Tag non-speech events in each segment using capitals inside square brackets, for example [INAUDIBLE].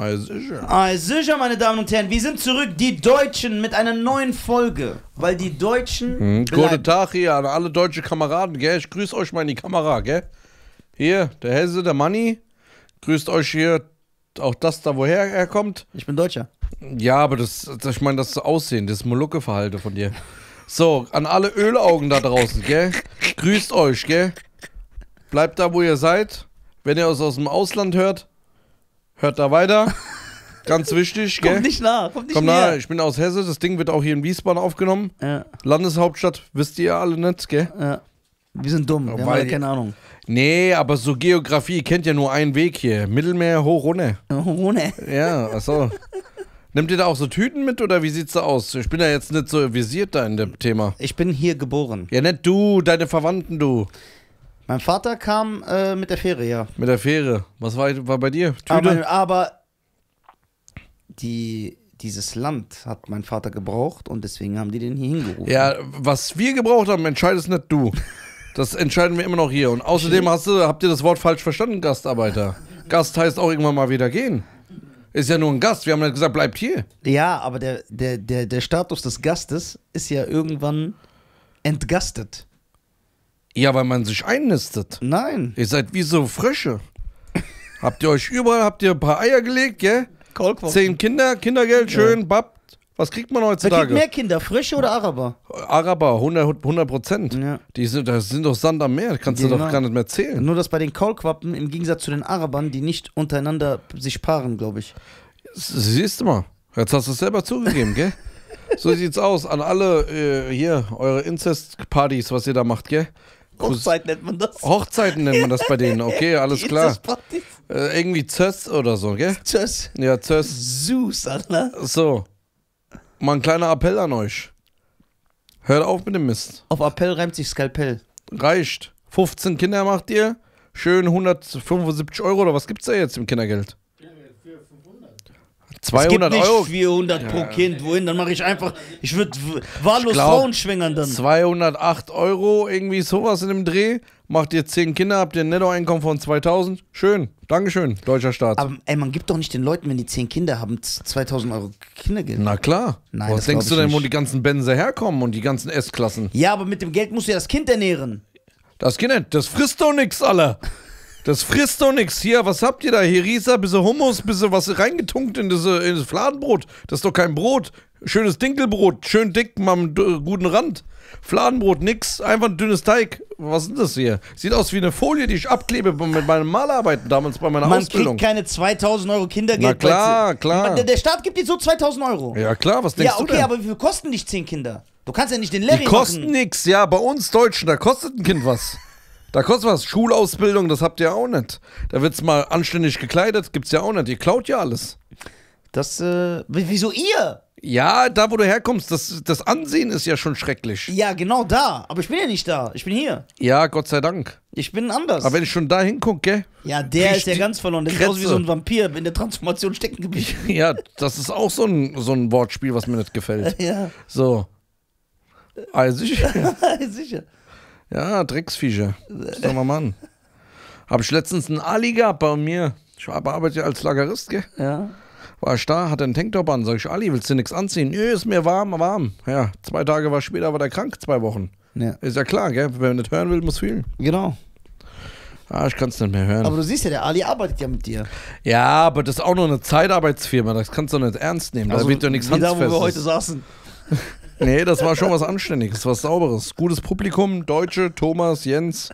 Ei sicher. Ei sicher, meine Damen und Herren. Wir sind zurück, die Deutschen, mit einer neuen Folge. Weil die Deutschen. Mhm. Guten Tag hier an alle deutsche Kameraden, gell? Ich grüße euch mal in die Kamera, gell? Hier, der Hesse, der Manni. Grüßt euch hier auch das da, woher er kommt. Ich bin Deutscher. Ja, aber das, das ich meine, das Aussehen, das molucke verhalten von dir. So, an alle Ölaugen da draußen, gell? Grüßt euch, gell? Bleibt da, wo ihr seid. Wenn ihr uns aus dem Ausland hört, Hört da weiter. Ganz wichtig, [LAUGHS] gell? Kommt nicht nah, kommt nicht Komm nah, ich bin aus Hesse, das Ding wird auch hier in Wiesbaden aufgenommen. Ja. Landeshauptstadt, wisst ihr alle nicht, ne, gell? Ja. Wir sind dumm, wir haben keine Ahnung. Nee, aber so Geografie kennt ja nur einen Weg hier. Mittelmeer hoch runter. [LAUGHS] Hoch Ja, achso. Nehmt ihr da auch so Tüten mit oder wie sieht's da aus? Ich bin ja jetzt nicht so visiert da in dem Thema. Ich bin hier geboren. Ja, nicht du, deine Verwandten, du. Mein Vater kam äh, mit der Fähre, ja. Mit der Fähre. Was war, war bei dir? Tüte? Aber, aber die, dieses Land hat mein Vater gebraucht und deswegen haben die den hier hingerufen. Ja, was wir gebraucht haben, entscheidest nicht du. Das entscheiden wir immer noch hier. Und außerdem hast du, habt ihr das Wort falsch verstanden, Gastarbeiter. Gast heißt auch irgendwann mal wieder gehen. Ist ja nur ein Gast. Wir haben ja gesagt, bleibt hier. Ja, aber der, der, der, der Status des Gastes ist ja irgendwann entgastet. Ja, weil man sich einnistet. Nein. Ihr seid wie so Frösche. habt ihr euch überall, habt ihr ein paar Eier gelegt, gell? Kaulquappen. Zehn Kinder, Kindergeld, schön, babt. Was kriegt man Wer kriegt mehr Kinder, Frösche oder Araber? Araber, 100 Prozent. Ja. Die sind, das sind doch Sand am Meer, kannst du doch gar nicht mehr zählen. Nur, dass bei den Kaulquappen im Gegensatz zu den Arabern, die nicht untereinander sich paaren, glaube ich. Siehst du mal, jetzt hast du es selber zugegeben, gell? [LAUGHS] So sieht's aus an alle äh, hier, eure incest partys was ihr da macht, gell? Hochzeit nennt man das. Hochzeiten nennt man das bei denen, okay, [LAUGHS] alles klar. Äh, irgendwie Zöss oder so, gell? Zöss. Ja, Zöss. Süß, Alter. So. Mal ein kleiner Appell an euch. Hört auf mit dem Mist. Auf Appell reimt sich Skalpell. Reicht. 15 Kinder macht ihr. Schön 175 Euro oder was gibt's da jetzt im Kindergeld? 200 es gibt nicht Euro. 400 pro Kind, wohin? Dann mache ich einfach, ich würde wahllos ich glaub, Frauen schwängern dann. 208 Euro, irgendwie sowas in dem Dreh. Macht ihr 10 Kinder, habt ihr ein Nettoeinkommen von 2000. Schön, Dankeschön, deutscher Staat. Aber ey, man gibt doch nicht den Leuten, wenn die 10 Kinder haben, 2000 Euro Kindergeld. Na klar. Nein, Was denkst du denn, nicht. wo die ganzen Benze herkommen und die ganzen S-Klassen? Ja, aber mit dem Geld musst du ja das Kind ernähren. Das Kind, das frisst doch nichts, alle. Das frisst doch nichts hier. Was habt ihr da? Hier Risa, bisschen Hummus, bisschen was reingetunkt in, diese, in das Fladenbrot. Das ist doch kein Brot. Schönes Dinkelbrot, schön dick, mit einem guten Rand. Fladenbrot, nix, einfach ein dünnes Teig. Was ist das hier? Sieht aus wie eine Folie, die ich abklebe mit meinen Malarbeiten damals bei meiner Man Ausbildung. Man kriegt keine 2000 Euro Kindergeld. Na klar, klar. Der, Staat gibt dir so 2000 Euro. Ja klar, was denkst du Ja okay, du denn? aber wir kosten nicht 10 Kinder. Du kannst ja nicht den Larry die kosten nichts, ja, bei uns Deutschen, da kostet ein Kind was. Da kostet was. Schulausbildung, das habt ihr auch nicht. Da wird's mal anständig gekleidet, gibt's ja auch nicht. Ihr klaut ja alles. Das, äh, wieso ihr? Ja, da wo du herkommst, das, das Ansehen ist ja schon schrecklich. Ja, genau da. Aber ich bin ja nicht da. Ich bin hier. Ja, Gott sei Dank. Ich bin anders. Aber wenn ich schon da hingucke, Ja, der ist ja ganz verloren. Der Kretze. ist aus wie so ein Vampir in der Transformation stecken geblieben. [LAUGHS] Ja, das ist auch so ein, so ein Wortspiel, was mir nicht gefällt. [LAUGHS] ja. So. Also [LAUGHS] sicher. sicher. Ja, Drecksviecher. Sag mal, Mann. Habe ich letztens einen Ali gehabt bei mir. Ich arbeite ja als Lagerist, gell? Ja. War ich da, hatte einen Tanktop an. Sag ich, Ali, willst du nichts anziehen? Nö, ist mir warm, warm. Ja, zwei Tage war später, war der krank, zwei Wochen. Ja. Ist ja klar, gell? Wer nicht hören will, muss fühlen. Genau. Ah, ich kann es nicht mehr hören. Aber du siehst ja, der Ali arbeitet ja mit dir. Ja, aber das ist auch nur eine Zeitarbeitsfirma. Das kannst du nicht ernst nehmen. Also, da wird ja nichts Handfestes. Da, wo wir heute saßen. Nee, das war schon was Anständiges, was Sauberes. Gutes Publikum, Deutsche, Thomas, Jens,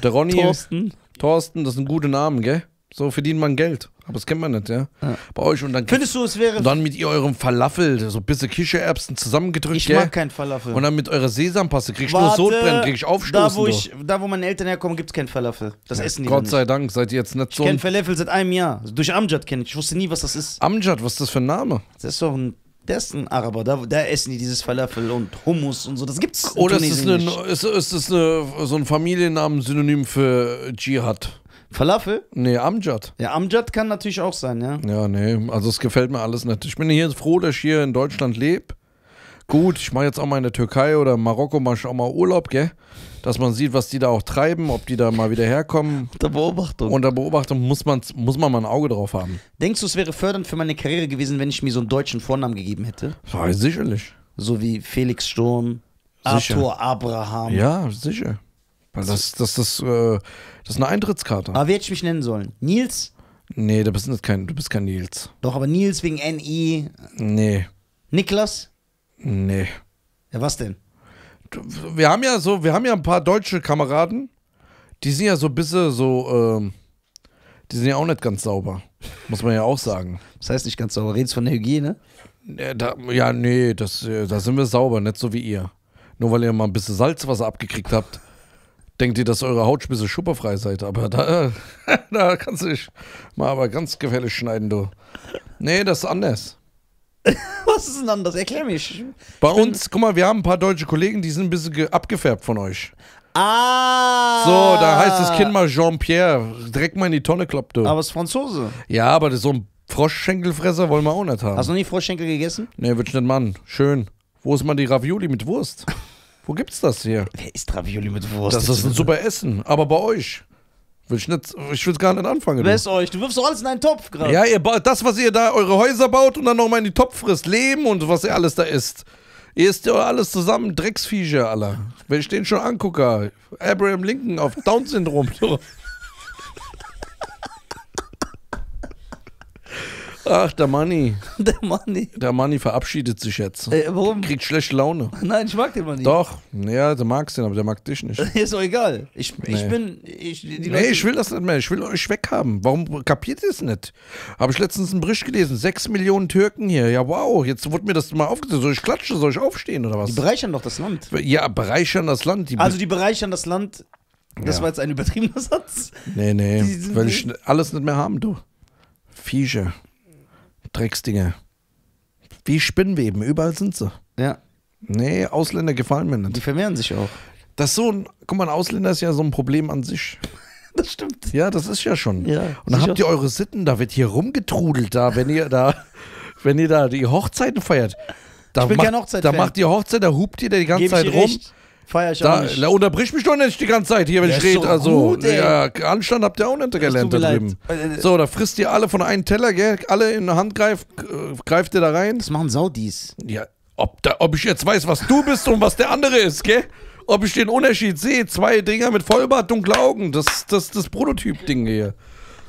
der Ronny. Thorsten. Thorsten, das sind gute Namen, gell? So verdient man Geld. Aber das kennt man nicht, ja? ja. Bei euch und dann. Findest du, es wäre. Und dann mit ihr eurem Falafel, so ein bisschen Kischererbsen zusammengedrückt. Ich gell? mag kein Falafel. Und dann mit eurer Sesampaste kriegst du Sodbrennen, kriegst Aufstoßen. Da wo, ich, da, wo meine Eltern herkommen, gibt's kein Falafel. Das ja, essen die Gott sei Dank, seid ihr jetzt nicht so. Ich kenne Falafel seit einem Jahr. Durch Amjad kenne ich. Ich wusste nie, was das ist. Amjad, was ist das für ein Name? Das ist doch ein der ist ein Araber, da, da essen die dieses Falafel und Hummus und so. Das gibt's in Oder Tunesien nicht. das, eine, ist, ist das eine, so ein Familiennamen synonym für Dschihad? Falafel? Nee, Amjad. Ja, Amjad kann natürlich auch sein, ja. Ja, nee, also es gefällt mir alles nicht. Ich bin hier froh, dass ich hier in Deutschland lebe. Gut, ich mache jetzt auch mal in der Türkei oder in Marokko, mache ich auch mal Urlaub, gell? dass man sieht, was die da auch treiben, ob die da mal wieder herkommen. [LAUGHS] Unter Beobachtung. Unter Beobachtung muss man, muss man mal ein Auge drauf haben. Denkst du, es wäre fördernd für meine Karriere gewesen, wenn ich mir so einen deutschen Vornamen gegeben hätte? Ja, sicherlich. So wie Felix Sturm, sicher. Arthur Abraham. Ja, sicher. Weil das, das, das, äh, das ist eine Eintrittskarte. Aber wie hätte ich mich nennen sollen? Nils? Nee, du bist, kein, du bist kein Nils. Doch, aber Nils wegen NI. Nee. Niklas? Nee. Ja, was denn? wir haben ja so, wir haben ja ein paar deutsche Kameraden, die sind ja so ein bisschen so, ähm, die sind ja auch nicht ganz sauber. Muss man ja auch sagen. Das heißt nicht ganz sauber. Redest von der Hygiene? Ja, ne, da, ja nee, das, äh, da sind wir sauber, nicht so wie ihr. Nur weil ihr mal ein bisschen Salzwasser abgekriegt habt, denkt ihr, dass eure Haut ein bisschen schupperfrei seid. Aber da, [LAUGHS] da kannst du dich mal aber ganz gefährlich schneiden, du. Nee, das ist anders. [LAUGHS] Was ist denn anders? Erklär mich. Bei uns, guck mal, wir haben ein paar deutsche Kollegen, die sind ein bisschen abgefärbt von euch. Ah! So, da heißt das Kind mal Jean-Pierre. Direkt mal in die Tonne kloppt du. Aber es ist Franzose. Ja, aber so ein Froschschenkelfresser wollen wir auch nicht haben. Hast du noch nie Froschschenkel gegessen? Nee, würde ich nicht machen. Schön. Wo ist mal die Ravioli mit Wurst? [LAUGHS] Wo gibt's das hier? Wer isst Ravioli mit Wurst? Das ist ein super Essen, aber bei euch. Will ich, ich will es gar nicht anfangen. Wer ist euch? Du wirfst doch alles in einen Topf gerade. Ja, ihr baut das, was ihr da eure Häuser baut und dann nochmal in die Topf frisst. Leben und was ihr alles da isst. Ihr isst ja alles zusammen, Drecksviecher, aller. Wenn ich den schon angucke, Abraham Lincoln auf Down-Syndrom. [LAUGHS] [LAUGHS] Ach, der Money. [LAUGHS] Der Money. Der Money verabschiedet sich jetzt. Ey, äh, warum? Kriegt schlechte Laune. Nein, ich mag den Money. Doch, ja, du magst den, aber der mag dich nicht. [LAUGHS] ist doch egal. Ich, nee. ich bin. Ich, nee, Leute ich will das nicht mehr. Ich will euch weghaben. Warum kapiert ihr es nicht? Habe ich letztens einen Bericht gelesen. Sechs Millionen Türken hier. Ja, wow. Jetzt wurde mir das mal aufgesetzt. Soll ich klatschen? Soll ich aufstehen oder was? Die bereichern doch das Land. Ja, bereichern das Land. Die also, die bereichern das Land. Das ja. war jetzt ein übertriebener Satz. Nee, nee. Weil ich alles nicht mehr haben, du. Viecher. Drecksdinger. Wie Spinnweben, überall sind sie. Ja. Nee, Ausländer gefallen mir nicht. Die vermehren sich auch. Das so ein, guck mal, ein Ausländer ist ja so ein Problem an sich. [LAUGHS] Das stimmt. Ja, das ist ja schon. Ja, und dann habt ihr eure Sitten, da wird hier rumgetrudelt, da, wenn ihr da, [LAUGHS] wenn ihr da die Hochzeiten feiert. Da ich bin macht, kein Hochzeit. Da macht ihr Hochzeit, da hupt ihr da die ganze Gebe Zeit rum. Recht. Feier ich da, auch nicht. Unterbrich mich doch nicht die ganze Zeit hier, wenn der ich rede. Also, gut, ja, Anstand habt ihr auch nicht gelernt da drüben. Äh, äh, äh, so, da frisst ihr alle von einem Teller, gell? Alle in der Hand greift, greift ihr da rein. Das machen Saudis. Ja, ob, da, ob ich jetzt weiß, was du bist und was der andere ist, gell? Ob ich den Unterschied sehe, zwei Dinger mit Vollbart, dunkle Augen, das das, das Prototyp-Ding hier.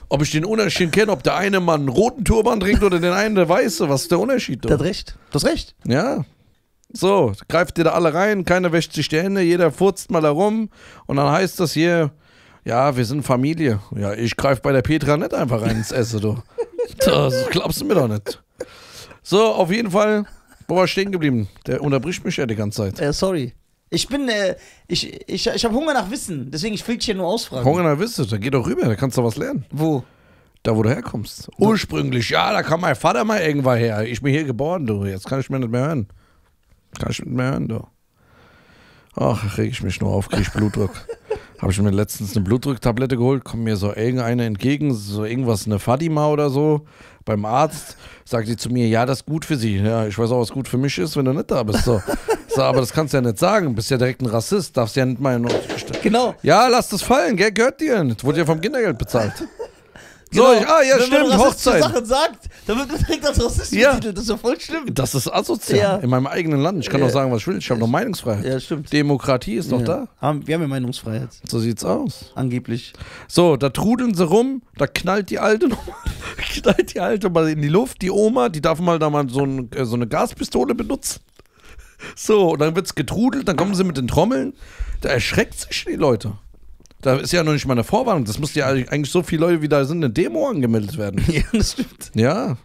Ob ich den Unterschied kenne, ob der eine Mann einen roten Turban trägt oder den einen der weiße, was ist der Unterschied? Du hast recht. Du hast recht. Ja. So, greift ihr da alle rein, keiner wäscht sich die Hände, jeder furzt mal herum und dann heißt das hier, ja, wir sind Familie. Ja, ich greife bei der Petra nicht einfach rein ins Essen, du. [LAUGHS] Das glaubst du mir doch nicht. So, auf jeden Fall, wo war ich stehen geblieben? Der unterbricht mich ja die ganze Zeit. Äh, sorry. Ich bin, äh, ich, ich, ich habe Hunger nach Wissen, deswegen ich will dich ja nur ausfragen. Hunger nach Wissen, da geh doch rüber, da kannst du was lernen. Wo? Da, wo du herkommst. Ursprünglich, ja, da kam mein Vater mal irgendwann her. Ich bin hier geboren, du. Jetzt kann ich mir nicht mehr hören. Kannst du mit mir hören, du. Ach, reg ich mich nur auf, krieg ich Blutdruck. [LAUGHS] Habe ich mir letztens eine Blutdrucktablette geholt, kommt mir so irgendeine entgegen, so irgendwas, eine Fatima oder so, beim Arzt, sagt sie zu mir, ja, das ist gut für sie. Ja, ich weiß auch, was gut für mich ist, wenn du nicht da bist. So. [LAUGHS] so aber das kannst du ja nicht sagen, bist ja direkt ein Rassist, darfst ja nicht mal in uns Genau. Ja, lass das fallen, gell, gehört dir. Das wurde ja vom Kindergeld bezahlt. [LAUGHS] Genau. So, ich, ah, ja, Wenn stimmt, man Hochzeit. Sachen sagt, dann wird man direkt als Rassismus ja. betitelt. Das ist ja voll schlimm. Das ist asozial. Ja. In meinem eigenen Land. Ich kann ja. doch sagen, was ich will. Ich habe noch Meinungsfreiheit. Ja, stimmt. Demokratie ist doch da. wir haben ja Meinungsfreiheit. So sieht's aus. Angeblich. So, da trudeln sie rum, da knallt die alte [LAUGHS] knallt die alte mal in die Luft, die Oma, die darf mal da mal so, ein, äh, so eine Gaspistole benutzen. So, und dann wird's getrudelt, dann kommen sie mit den Trommeln. Da erschreckt sich die Leute. Da ist ja noch nicht mal eine Vorwarnung. Das muss ja eigentlich so viele Leute, wie da sind, eine Demo angemeldet werden. [LAUGHS] ja, das stimmt. Ja.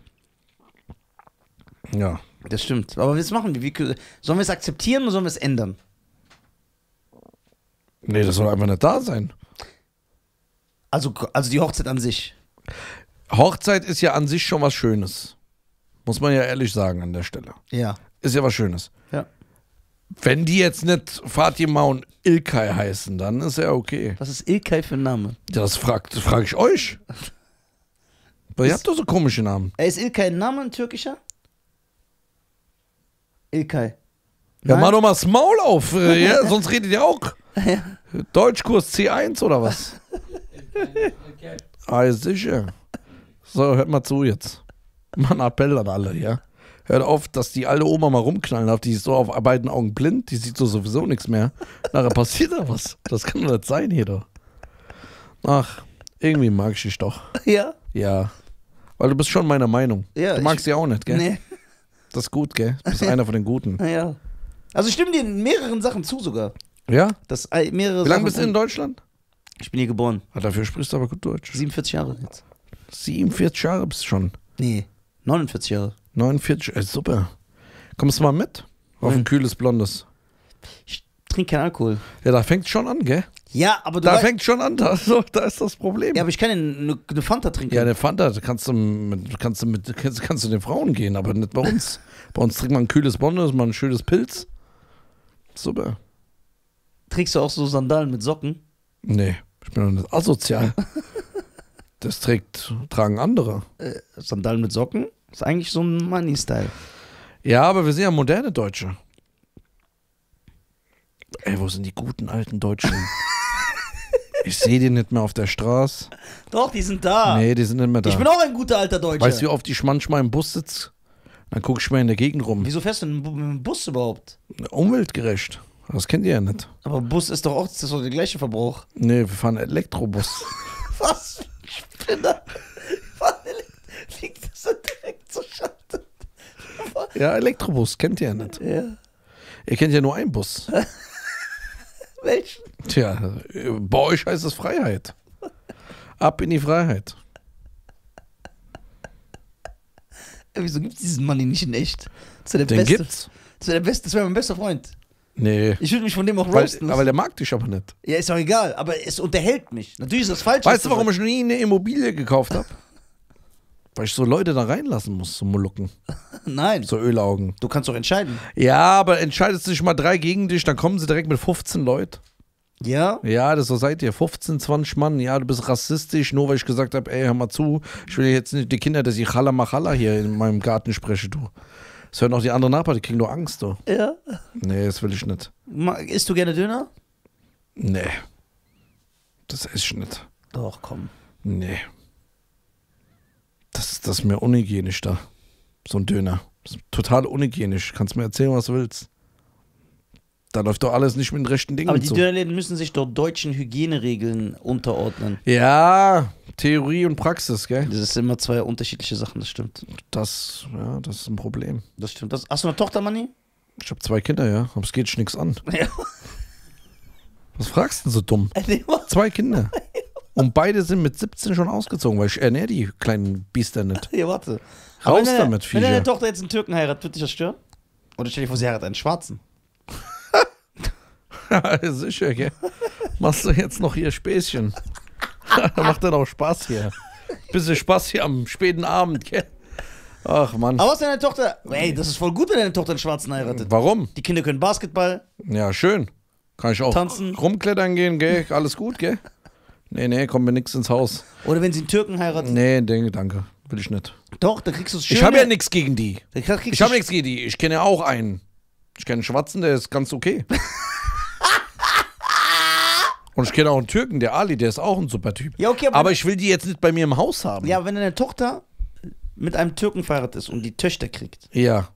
Ja. Das stimmt. Aber was machen wir? Wie, sollen wir es akzeptieren oder sollen wir es ändern? Nee, das soll einfach nicht da sein. Also, also die Hochzeit an sich. Hochzeit ist ja an sich schon was Schönes. Muss man ja ehrlich sagen an der Stelle. Ja. Ist ja was Schönes. Ja. Wenn die jetzt nicht Fatima und Ilkay heißen, dann ist ja okay. Was ist Ilkay für ein Name? Das frage frag ich euch. Weil [LAUGHS] ihr habt doch so komische Namen. Ist Ilkay ein Name, ein türkischer? Ilkay. Ja, mach doch mal das Maul auf, äh, [LAUGHS] ja, sonst redet ihr auch. Ja. Deutschkurs C1 oder was? [LAUGHS] ah, ist sicher. So, hört mal zu jetzt. Mal Appell an alle, ja? hört auf, dass die alte Oma mal rumknallen darf. Die ist so auf beiden Augen blind, die sieht so sowieso nichts mehr. Nachher passiert da was. Das kann doch nicht sein, hier doch. Ach, irgendwie mag ich dich doch. [LAUGHS] Ja? Ja. Weil du bist schon meiner Meinung. Ja, du magst sie auch nicht, gell? Nee. Das ist gut, gell? Du bist [LAUGHS] einer von den Guten. Ja. Also ich stimme dir in mehreren Sachen zu sogar. Ja? Das, mehrere Wie lange bist du in Deutschland? Ich bin hier geboren. Ah, dafür sprichst du aber gut Deutsch. 47 Jahre jetzt. 47 Jahre bist du schon. Nee, 49 Jahre. 49, ey, super. Kommst du mal mit? Auf Nein. ein kühles Blondes. Ich trinke keinen Alkohol. Ja, da fängt schon an, gell? Ja, aber du Da weißt, fängt schon an, [LAUGHS] da, so, da ist das Problem. ja, aber ich kann eine, eine Fanta trinken. Ja, eine Fanta da kannst du mit, kannst du mit kannst, kannst du den Frauen gehen, aber nicht bei uns. bei uns trinkt man ein kühles Blondes, mal ein schönes Pilz. Super. Trägst du auch so Sandalen mit Socken? Nee, ich bin doch nicht asozial. [LAUGHS] das trägt, tragen andere. Äh, Sandalen mit Socken? Ist eigentlich so ein Money-Style. Ja, aber wir sind ja moderne Deutsche. Ey, wo sind die guten alten Deutschen? [LAUGHS] ich sehe die nicht mehr auf der Straße. Doch, die sind da. Nee, die sind nicht mehr da. Ich bin auch ein guter alter Deutscher. Weißt du, wie oft ich manchmal im Bus sitze? Dann gucke ich mal in der Gegend rum. Wieso fährst du denn im Bus überhaupt? Umweltgerecht. Das kennt ihr ja nicht. Aber Bus ist doch auch das ist doch der gleiche Verbrauch. Nee, wir fahren Elektrobus. [LAUGHS] Was? Spinner? [LAUGHS] Wie das denn? zuschaltet. Ja, Elektrobus, kennt ihr ja nicht. Ja. Ihr kennt ja nur einen Bus. [LAUGHS] Welchen? Tja, bei euch heißt es Freiheit. Ab in die Freiheit. Äh, wieso gibt es diesen Mann nicht in echt? Zu der Den Beste. gibt's. Das wäre der Beste, das wäre mein bester Freund. Nee. Ich würde mich von dem auch weil, roasten. Aber der mag dich aber nicht. Ja, ist auch egal, aber es unterhält mich. Natürlich ist das falsch. Weißt du, warum ich nie eine Immobilie gekauft habe? Weil ich so Leute da reinlassen muss, so Molucken. [LAUGHS] Nein. So Ölaugen. Du kannst doch entscheiden. Ja, aber entscheidest du dich mal drei gegen dich, dann kommen sie direkt mit 15 Leuten. Ja. Ja, das so seid ihr. 15, 20 Mann. Ja, du bist rassistisch, nur weil ich gesagt habe, ey, hör mal zu. Ich will jetzt nicht die Kinder, dass ich Chala Machala hier in meinem Garten spreche, du. Das hören auch die anderen Nachbarn, die kriegen nur Angst, du. Ja. Nee, das will ich nicht. isst du gerne Döner? Nee. Das esse ich nicht. Doch, komm. Nee das, das ist mir unhygienisch da. So ein Döner. Total unhygienisch. Kannst mir erzählen, was du willst. Da läuft doch alles nicht mit den rechten Dingen. Aber die zu. Dönerläden müssen sich doch deutschen Hygieneregeln unterordnen. Ja, Theorie und Praxis, gell? Das sind immer zwei unterschiedliche Sachen, das stimmt. Das, ja, das ist ein Problem. Das stimmt. Das, hast du eine Tochter, Manni? Ich habe zwei Kinder, ja. Aber es geht schon nichts an. Ja. Was fragst du denn so dumm? [LAUGHS] Zwei Kinder. Und beide sind mit 17 schon ausgezogen, weil ich ernähre die kleinen Biester nicht. [LAUGHS] Ja, warte. Raus wenn deine, damit, Wenn deine Tochter jetzt einen Türken heiratet, wird dich das stören? Oder stell dir vor, sie heiratet einen Schwarzen. ja, [LAUGHS] Sicher, gell? Machst du jetzt noch hier Späßchen? [LAUGHS] Macht dann auch Spaß hier. Bisschen Spaß hier am späten Abend, gell? Ach Mann. Aber was deine Tochter. Ey, das ist voll gut, wenn deine Tochter einen Schwarzen heiratet. Warum? Die Kinder können Basketball. Ja, schön. Kann ich auch Tanzen. rumklettern gehen, gell? Alles gut, gell? nee, nee, kommt mir nichts ins Haus. Oder wenn sie einen Türken heiraten. Nee, denke, danke. Will ich nicht. Doch, da kriegst du es schön. Ich habe ja nichts gegen die. Ich habe nichts gegen die. Ich kenne ja auch einen. Ich kenne einen Schwarzen, der ist ganz okay. [LAUGHS] Und ich kenne auch einen Türken, der Ali, der ist auch ein super Typ. Ja, okay, aber, aber ich will die jetzt nicht bei mir im Haus haben. Ja, wenn deine Tochter mit einem Türken verheiratet ist und die Töchter kriegt. Ja.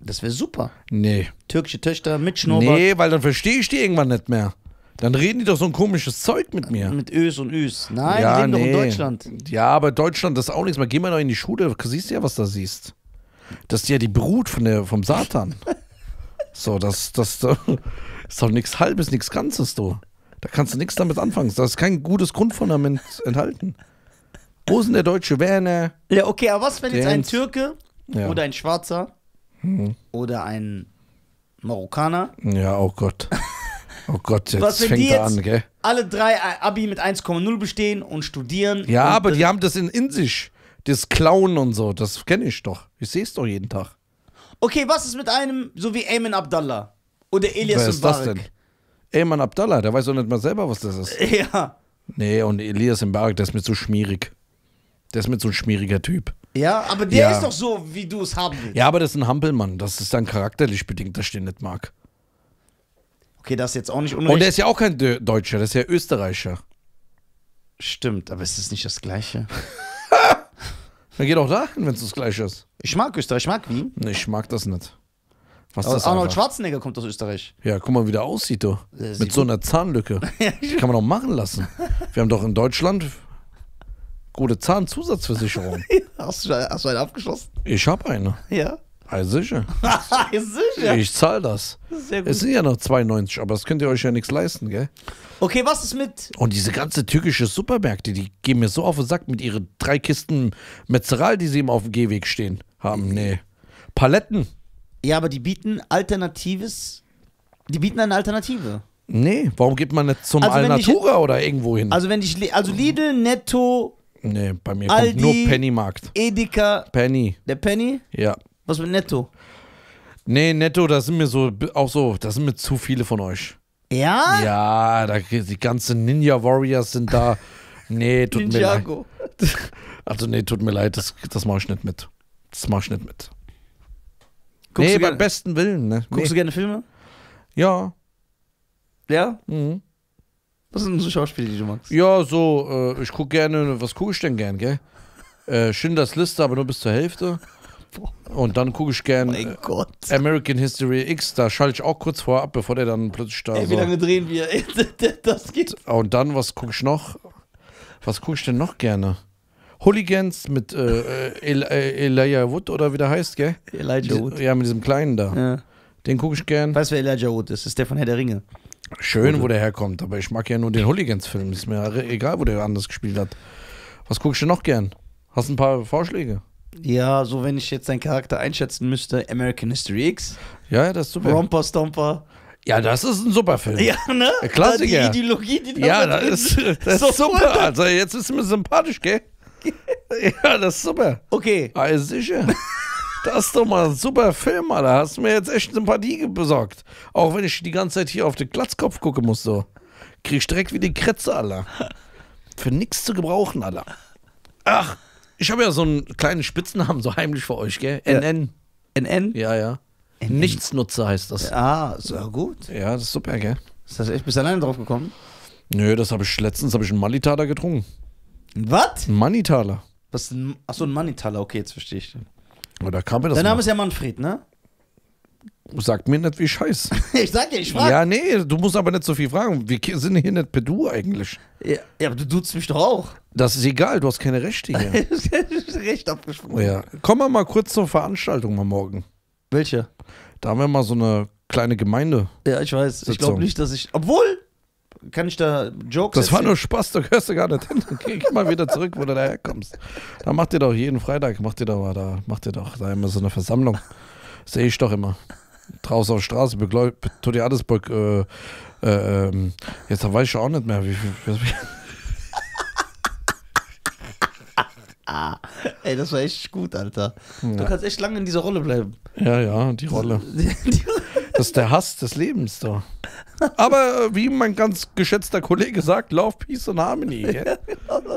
Das wäre super. Nee. Türkische Töchter mit Schnurrbart. Nee, weil dann verstehe ich die irgendwann nicht mehr. Dann reden die doch so ein komisches Zeug mit mir. Mit Ös und Ös. Nein, ja, die reden nee. doch in Deutschland. Ja, aber Deutschland das ist auch nichts mehr. Geh mal noch in die Schule, siehst du ja, was da siehst. Das ist ja die Brut von der, vom Satan. [LAUGHS] so, das, das, [LAUGHS] das ist doch nichts Halbes, nichts Ganzes, du. Da kannst du nichts damit anfangen. Da ist kein gutes Grundfundament [LAUGHS] enthalten. Wo ist denn der deutsche Werner? Ja, okay, aber was, wenn jetzt ein Türke ja. oder ein Schwarzer hm. oder ein Marokkaner? Ja, oh Gott. Oh Gott, jetzt Was, fängt die er jetzt an, gell? Alle drei Abi mit 1,0 bestehen und studieren. Ja, und aber die haben das in, in sich. Das Klauen und so, das kenne ich doch. Ich sehe es doch jeden Tag. Okay, was ist mit einem, so wie Eamon Abdallah oder Elias Wer ist Mbarek? das denn? Eamon Abdallah, der weiß doch nicht mal selber, was das ist. [LAUGHS] Ja. Nee, und Elias Mbarek, der ist mir zu schmierig. Der ist mir so ein schmieriger Typ. Ja, aber der ja. ist doch so, wie du es haben willst. Ja, aber das ist ein Hampelmann. Das ist dann charakterlich bedingt, dass ich den nicht mag. Okay, das ist jetzt auch nicht unrecht. Und der ist ja auch kein De Deutscher, das ist ja Österreicher. Stimmt, aber es ist nicht das Gleiche? [LAUGHS] Dann geh doch da hin, wenn es das Gleiche ist. Ich mag Österreich, ich mag Wien. Nee, ich mag das nicht. Was das Arnold einfach? Schwarzenegger kommt aus Österreich. Ja, guck mal, wie der aussieht, du. Mit so einer Zahnlücke. Die [LAUGHS] Kann man doch machen lassen. Wir haben doch in Deutschland gute Zahnzusatzversicherung. [LAUGHS] hast, du, hast du eine abgeschlossen? Ich habe eine. Ja. Ja, sicher. [LAUGHS] sicher. Ich zahle das. das es sind ja noch 92, aber das könnt ihr euch ja nichts leisten, gell? Okay, was ist mit. Und diese ganze türkische Supermärkte, die gehen mir so auf den Sack mit ihren drei Kisten Metzeral, die sie eben auf dem Gehweg stehen haben. Nee. Paletten. Ja, aber die bieten alternatives. Die bieten eine Alternative. Nee, warum geht man nicht zum also, Alnatura oder irgendwo hin? Also wenn ich also Lidl, Netto, Nee, bei mir Aldi, kommt nur Pennymarkt. Edeka. Penny. Der Penny? Ja. Was mit netto? Nee, netto, da sind mir so, auch so, da sind mir zu viele von euch. Ja? Ja, da, die ganzen Ninja Warriors sind da. [LAUGHS] Nee, tut mir leid. [LAUGHS] Also, nee, tut mir leid, das, das mache ich nicht mit. Das mach ich nicht mit. Guckst nee, beim besten Willen, ne? Guckst nee. du gerne Filme? Ja. Ja? Mhm. Was sind so Schauspiele, die du magst? Ja, so, äh, ich guck gerne, was guck ich denn gern, gell? Äh, Schindlers Liste, aber nur bis zur Hälfte. Und dann gucke ich gern oh äh, American History X, da schalte ich auch kurz vorher ab, bevor der dann plötzlich da ist. wie so lange drehen wir? [LAUGHS] das geht. Ah, und dann, was gucke ich noch? Was gucke ich denn noch gerne? Hooligans mit äh, äh El äh, Elijah Wood oder wie der heißt, gell? Elijah Wood. Ja, mit diesem Kleinen da. Ja. Den gucke ich gern. Weißt du, wer Elijah Wood ist? Das ist der von Herr der Ringe. Schön, wo der herkommt, aber ich mag ja nur den Hooligans-Film. Ist mir egal, wo der anders gespielt hat. Was guckst du noch gern? Hast ein paar Vorschläge? Ja, so wenn ich jetzt deinen Charakter einschätzen müsste, American History X. Ja, das ist super. Romper Stomper. Ja, das ist ein super Film. Ja, ne? Klassiker. Die Ideologie, die da Ja, das ist, das ist super. Also jetzt ist mir sympathisch, gell? [LAUGHS] ja, das ist super. Okay. Ah, ist sicher. Das ist doch mal ein super Film, Alter. Hast mir jetzt echt Sympathie besorgt. Auch wenn ich die ganze Zeit hier auf den Glatzkopf gucken muss, so. Krieg ich direkt wie die Kretze, Alter. Für nichts zu gebrauchen, Alter. Ach, ich habe ja so einen kleinen Spitznamen so heimlich für euch, gell? Ja. NN. NN? Ja, ja. NN. Nichtsnutzer heißt das. Ah, so gut. Ja, das ist super, gell? Ist das echt bis alleine drauf gekommen? Nö, das habe ich letztens habe ich einen Manitaler getrunken. Was? Ein Manitaler. Was denn? Achso, ein Manitaler, okay, jetzt verstehe ich. Aber da kam mir das? Dein Name mal. ist ja Manfred, ne? Sag mir nicht wie scheiße. [LAUGHS] ich sag dir, ich frage. Ja, nee, du musst aber nicht so viel fragen. Wir sind hier nicht per Du eigentlich. Ja, ja, aber du duzt mich doch auch. Das ist egal, du hast keine Rechte hier. [LAUGHS] Recht abgesprochen. Ja. Kommen wir mal kurz zur Veranstaltung mal morgen. Welche? Da haben wir mal so eine kleine Gemeinde. Ja, ich weiß. Sitzung. Ich glaube nicht, dass ich. Obwohl, kann ich da Jokes. Das erzählen? war nur Spaß, da gehörst du gar nicht hin. Geh mal wieder zurück, wo du daherkommst. Da macht ihr doch jeden Freitag, macht ihr doch mal da, macht ihr doch da immer so eine Versammlung. Sehe ich doch immer draußen auf der Straße, tut ja alles, äh, äh, ähm, jetzt weiß ich auch nicht mehr, wie viel. [LAUGHS] Ah, ey, das war echt gut, Alter. Ja. Du kannst echt lange in dieser Rolle bleiben. Ja, ja, die Rolle. [LAUGHS] das ist der Hass des Lebens da. Aber äh, wie mein ganz geschätzter Kollege sagt, Love, Peace and Harmony. [LAUGHS] Ja?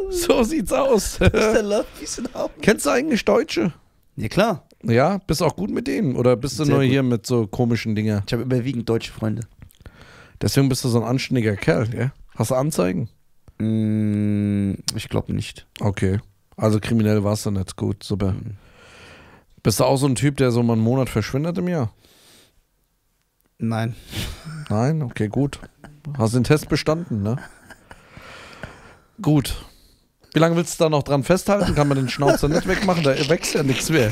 so sieht's aus. ist Love, Peace and Harmony. Kennst du eigentlich Deutsche? Ja, klar. Ja, bist auch gut mit denen oder bist du Sehr nur gut. hier mit so komischen Dingen? Ich habe überwiegend deutsche Freunde. Deswegen bist du so ein anständiger Kerl, ja? Hast du Anzeigen? Mm, ich glaube nicht. Okay. Also kriminell warst du nicht. Gut, super. Mhm. Bist du auch so ein Typ, der so mal einen Monat verschwindet im Jahr? Nein. Nein? Okay, gut. Hast den Test bestanden, ne? Gut. Wie lange willst du da noch dran festhalten? Kann man den Schnauzer nicht wegmachen? Da wächst ja nichts mehr.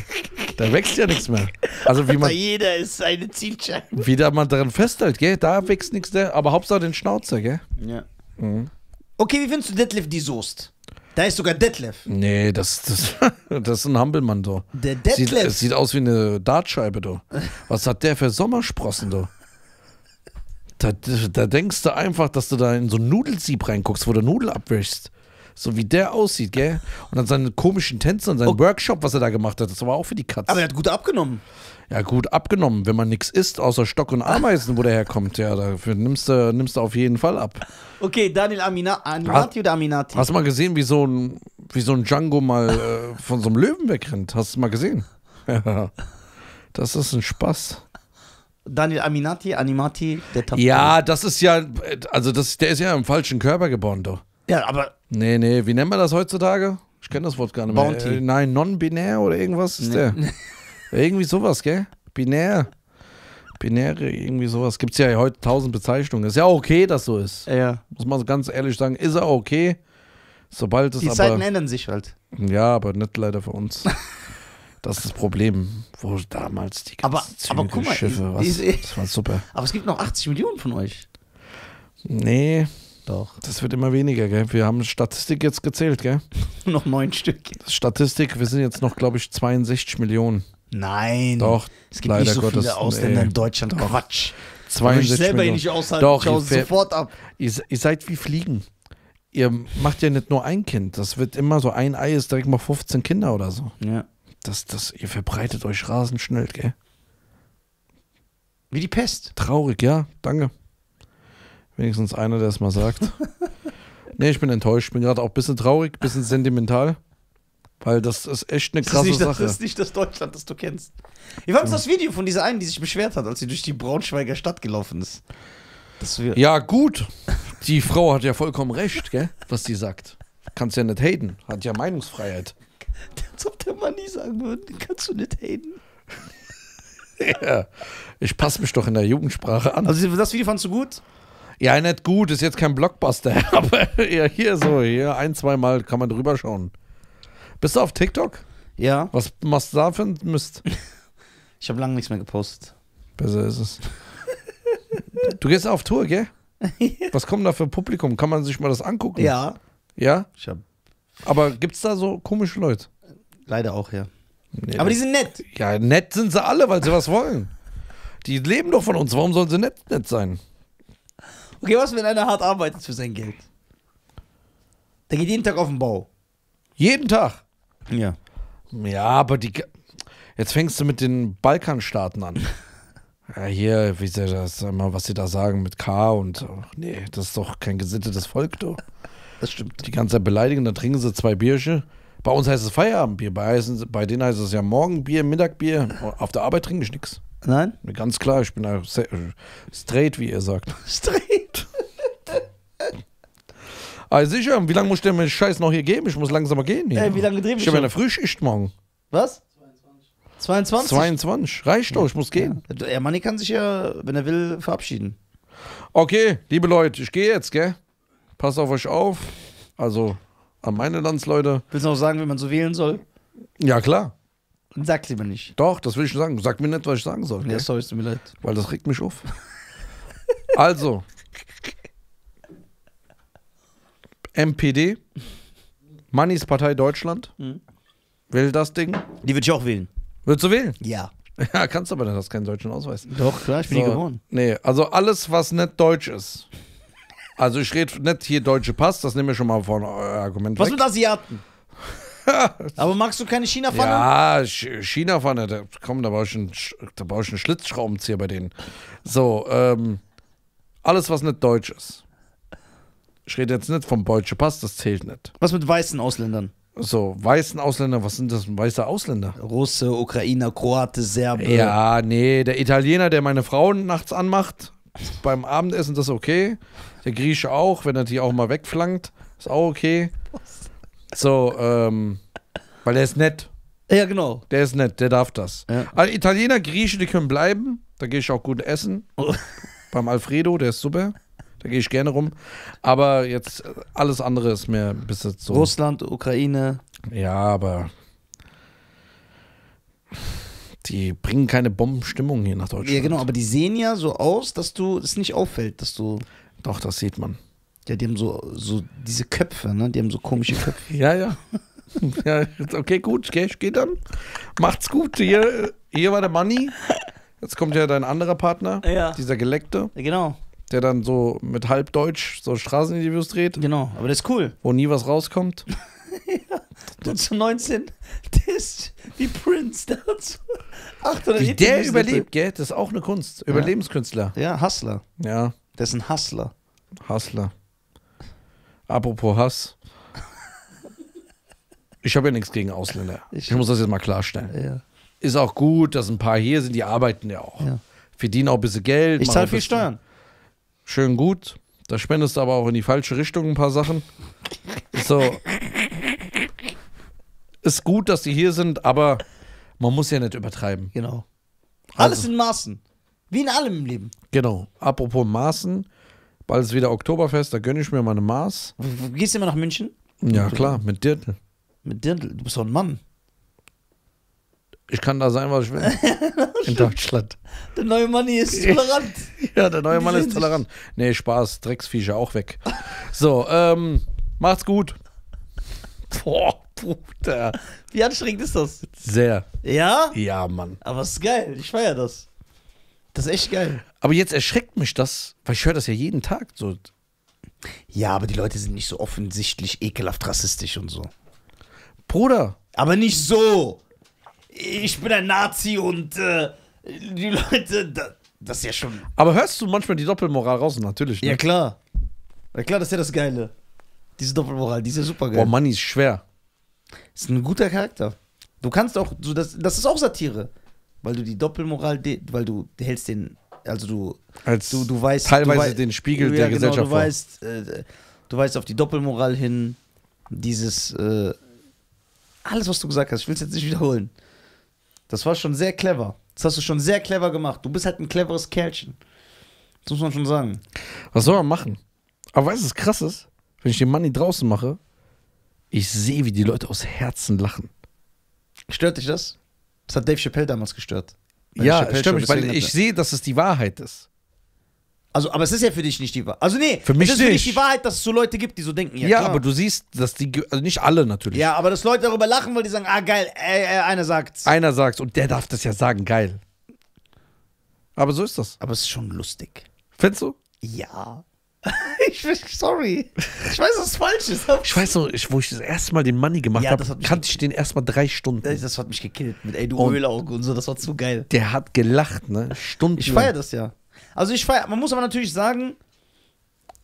Da wächst ja nichts mehr. Also wie man. jeder ist seine Zielscheibe. Wie da man daran festhält, gell? Da wächst nichts mehr. Aber Hauptsache den Schnauzer, gell? Ja. Mhm. Okay, wie findest du Detlef die Soest? Da ist sogar Detlef. Nee, das, das, [LAUGHS] das ist ein Hampelmann, du. Der Detlef. Sieht, äh, sieht aus wie eine Dartscheibe, du. Was hat der für Sommersprossen, du? Da, da denkst du einfach, dass du da in so ein Nudelsieb reinguckst, wo du Nudel abwischst. So wie der aussieht, gell? Und dann seine komischen Tänze und seinen okay. Workshop, was er da gemacht hat, das war auch für die Katze. Aber er hat gut abgenommen. Ja, gut abgenommen. Wenn man nichts isst, außer Stock und Ameisen, wo der herkommt, ja, dafür nimmst du, nimmst du auf jeden Fall ab. Okay, Daniel Amina, Aminati oder Aminati? Hast du mal gesehen, wie so ein, wie so ein Django mal äh, von so einem Löwen wegrennt? Hast du mal gesehen? Ja. [LAUGHS] Das ist ein Spaß. Daniel Aminati, Animati, der Tapir. Ja, das ist ja, also das, der ist ja im falschen Körper geboren, doch. Ja, aber. Nee, nee, wie nennt man das heutzutage? Ich kenne das Wort gar nicht mehr. Bounty. Äh, nein, non-binär oder irgendwas ist nee. der. [LAUGHS] irgendwie sowas, gell? Binär. Binäre, irgendwie sowas. Gibt es ja heute tausend Bezeichnungen. Ist ja okay, dass so ist. Ja. Muss man ganz ehrlich sagen, ist er okay. Sobald es Die aber, Zeiten ändern sich halt. Ja, aber nicht leider für uns. Das ist das Problem, wo damals die ganzen aber, Züge, aber guck mal, Schiffe, was, ist, das war super. Aber es gibt noch 80 Millionen von euch. Nee, doch. Das wird immer weniger, gell? Wir haben Statistik jetzt gezählt, gell? [LAUGHS] noch neun Stück. Statistik, wir sind jetzt noch, glaube ich, 62 Millionen. Nein. Doch. Es gibt leider nicht so Gottes, viele Ausländer ey. in Deutschland. Doch. Quatsch. 62 ich selber eh Millionen. nicht aushalten. Doch, ich hause sofort ab. Ihr, ihr seid wie Fliegen. Ihr macht ja nicht nur ein Kind. Das wird immer so ein Ei ist direkt mal 15 Kinder oder so. Ja. Das, das, ihr verbreitet euch rasend schnell, gell? Wie die Pest. Traurig, ja. Danke. Wenigstens einer, der es mal sagt. [LAUGHS] nee, ich bin enttäuscht. Ich bin gerade auch ein bisschen traurig, ein bisschen sentimental. Weil das ist echt eine krasse das Sache. Das, ist nicht das Deutschland, das du kennst. Wie fandest du das Video von dieser einen, die sich beschwert hat, als sie durch die Braunschweiger Stadt gelaufen ist? ja, gut. Die Frau hat ja vollkommen recht, gell, was sie sagt. Kannst ja nicht haten. Hat ja Meinungsfreiheit. Als ob der Mann nie sagen würde, kannst du nicht haten. [LAUGHS] ja. Ich passe mich doch in der Jugendsprache an. Also, das Video fandest du gut? Ja, nicht gut, ist jetzt kein Blockbuster, [LAUGHS] aber ja, hier so, hier ein, zweimal kann man drüber schauen. Bist du auf TikTok? Ja. Was machst du da für ein Mist? [LAUGHS] Ich habe lange nichts mehr gepostet. Besser ist es. du gehst auf Tour, gell? [LAUGHS] Was kommt da für Publikum? Kann man sich mal das angucken? Ja. Ja? Ich hab aber gibt's da so komische Leute? Leider auch, ja. Nee, aber die sind nett. Ja, nett sind sie alle, weil sie was wollen. Die leben doch von uns. Warum sollen sie nett, nett sein? Okay, was, wenn einer hart arbeitet für sein Geld? Der geht jeden Tag auf den Bau. Jeden Tag. Ja. Ja, aber die. Jetzt fängst du mit den Balkanstaaten an. [LAUGHS] ja, hier, wie sie das immer, was sie da sagen mit K und oh, nee, das ist doch kein gesittetes Volk, du. Das stimmt. Die ganze Zeit beleidigen, dann trinken sie zwei Bierchen. Bei uns heißt es Feierabendbier, bei, bei denen heißt es ja Morgenbier, Mittagbier. Auf der Arbeit trinke ich nichts. Nein? Ganz klar, ich bin da äh, straight, wie ihr sagt. [LAUGHS] Straight? ah, sicher, wie lange muss ich denn meinen Scheiß noch hier geben? Ich muss langsam mal gehen. Hier. Ey, wie lange drehen wir Ich habe eine Frühschicht morgen. Was? 22? 22. Reicht doch, ich muss gehen. Ja. Der Manni kann sich ja, wenn er will, verabschieden. Okay, liebe Leute, ich gehe jetzt, gell? Passt auf euch auf. Also an meine Landsleute. Willst du noch sagen, wie man so wählen soll? Ja, klar. Sag sie mir nicht. Doch, das will ich sagen. Sag mir nicht, was ich sagen soll. Ja, sorry, es tut mir leid. Weil das regt mich auf. [LAUGHS] also. MPD, Mannis Partei Deutschland, mhm. will das Ding. Die würde ich auch wählen. Würdest du wählen? Ja. [LAUGHS] Ja, kannst du aber dann, hast keinen deutschen Ausweis. Doch, klar, ich bin so, die geboren. Nee, also alles, was nicht deutsch ist. Also ich rede nicht hier deutsche Pass, das nehmen wir schon mal vor äh, Argument Was weg. mit Asiaten? [LAUGHS] aber magst du keine China-Pfanne? Ja, China-Pfanne. Da, komm, da baue, ich, einen, da brauch ich einen Schlitzschraubenzieher bei denen. So, ähm, alles, was nicht deutsch ist. Ich rede jetzt nicht vom deutschen Pass, das zählt nicht. Was mit weißen Ausländern? So, weißen Ausländer, was sind das weiße Ausländer? Russe, Ukrainer, Kroate, Serbe. Ja, nee, der Italiener, der meine Frau nachts anmacht, beim Abendessen, das ist okay. Der Grieche auch, wenn er die auch mal wegflankt, ist auch okay. Was? So, ähm, weil der ist nett. Ja, genau. Der ist nett, der darf das. Ja. Also Italiener, Griechen, die können bleiben. Da gehe ich auch gut essen. Oh. Beim Alfredo, der ist super. Da gehe ich gerne rum. Aber jetzt alles andere ist mir bis jetzt so. Russland, Ukraine. Ja, aber die bringen keine Bombenstimmung hier nach Deutschland. Ja, genau, aber die sehen ja so aus, dass du es nicht auffällt, dass du. Doch, das sieht man. Ja, die haben so, so diese Köpfe, ne? Die haben so komische Köpfe. [LAUGHS] ja, ja. [LAUGHS] ja okay, gut, Cash geht dann. Macht's gut. Hier, hier war der Money. Jetzt kommt ja dein anderer Partner, ja. dieser Geleckte. Ja, genau. Der dann so mit Halbdeutsch so Straßeninterviews dreht. Genau, aber das ist cool. Wo nie was rauskommt. [LAUGHS] ja, du zu 19, der ist wie Prince, dazu. hat so 800 der überlebt, gell? Das ist auch eine Kunst. Überlebenskünstler. Ja, Hustler. Ja. Der ist ein Hustler. Hustler. Apropos Hass. Ich habe ja nichts gegen Ausländer. Ich, muss das jetzt mal klarstellen. Ja. Ist auch gut, dass ein paar hier sind, die arbeiten ja auch. Ja. Verdienen auch ein bisschen Geld. Ich zahle viel Steuern. Schön gut. Da spendest du aber auch in die falsche Richtung ein paar Sachen. So. Ist gut, dass die hier sind, aber man muss ja nicht übertreiben. Genau. Also- Alles also, in Maßen. Wie in allem im Leben. Genau. Apropos Maßen. Bald ist wieder Oktoberfest, da gönne ich mir meine Maß. Gehst du immer nach München? Ja, klar, mit Dirndl. Mit Dirndl? Du bist doch ein Mann. Ich kann da sein, was ich will. [LAUGHS] In Deutschland. Der neue Mann hier ist [LAUGHS] tolerant. ja, der neue Mann ist tolerant. Nee, Spaß, Drecksviecher auch weg. So, ähm, macht's gut. Boah, Bruder. Wie anstrengend ist das? Sehr. Ja? Ja, Mann. Aber es ist geil, ich feiere das. Das ist echt geil. Aber jetzt erschreckt mich das, weil ich höre das ja jeden Tag so. Ja, aber die Leute sind nicht so offensichtlich ekelhaft rassistisch und so. Bruder. Aber nicht so. Ich bin ein Nazi und äh, die Leute, da, das ist ja schon. Aber hörst du manchmal die Doppelmoral raus? Natürlich. Ne? Ja, klar. Ja, klar, das ist ja das Geile. Diese Doppelmoral, die ist ja super geil. Boah, Manni ist schwer. Ist ein guter Charakter. Du kannst auch, so das, das ist auch Satire weil du die Doppelmoral, weil du hältst den, also du, Als du, du weißt teilweise du wei den Spiegel ja, der genau, Gesellschaft. Du weißt, äh, du weißt auf die Doppelmoral hin, dieses äh, alles, was du gesagt hast. Ich will es jetzt nicht wiederholen. Das war schon sehr clever. Das hast du schon sehr clever gemacht. Du bist halt ein cleveres Kerlchen. Das muss man schon sagen. Was soll man machen? Aber weißt du, was krass ist? Wenn ich den Money draußen mache, ich sehe, wie die Leute aus Herzen lachen. Stört dich das? Das hat Dave Chappelle damals gestört. Weil ja, Chappelle stimmt, weil ich sehe, dass es die Wahrheit ist. Also, aber es ist ja für dich nicht die Wahrheit. Also, nee, für mich es ist nicht. für dich die Wahrheit, dass es so Leute gibt, die so denken. Ja, ja aber du siehst, dass die, also nicht alle natürlich. Ja, aber dass Leute darüber lachen, weil die sagen, ah, geil, äh, äh, einer sagt's. Einer sagt's und der darf das ja sagen, geil. Aber so ist das. Aber es ist schon lustig. Findest du? Ja. [LAUGHS] ich sorry. Ich weiß, was falsch ist. Ich weiß noch, wo ich das erste Mal den Money gemacht ja, habe, kannte ich den erstmal drei Stunden. Das hat mich gekillt mit ey, du und Ölauge und so, das war zu geil. Der hat gelacht, ne? Stunden. Ich feiere das ja. Also ich feiere, man muss aber natürlich sagen,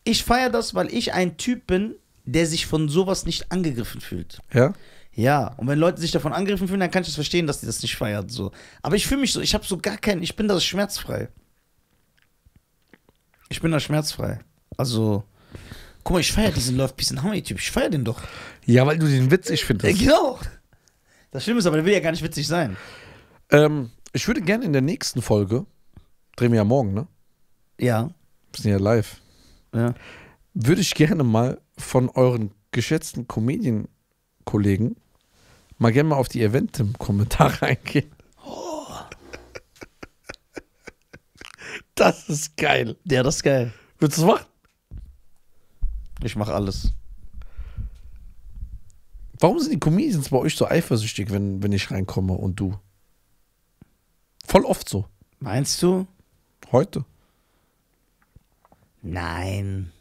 ich feiere das, weil ich ein Typ bin, der sich von sowas nicht angegriffen fühlt. Ja? Ja, und wenn Leute sich davon angegriffen fühlen, dann kann ich das verstehen, dass die das nicht feiern. So. Aber ich fühle mich so, ich habe so gar keinen, ich bin da schmerzfrei. Ich bin da schmerzfrei. Also, guck mal, ich feiere diesen Love, Peace and Harmony-Typ. Ich feiere den doch. Ja, weil du den witzig findest. Ja, äh, genau. Das Schlimme ist aber, der will ja gar nicht witzig sein. Ähm, ich würde gerne in der nächsten Folge, drehen wir ja morgen, ne? Ja. Wir sind ja live. Ja. Würde ich gerne mal von euren geschätzten Comedian-Kollegen mal gerne mal auf die Event Eventim-Kommentare [LAUGHS] eingehen. Oh. Das ist geil. Ja, das ist geil. Willst du es machen? Ich mache alles. Warum sind die Comedians bei euch so eifersüchtig, wenn, wenn ich reinkomme und du? Voll oft so. Meinst du? Heute. Nein.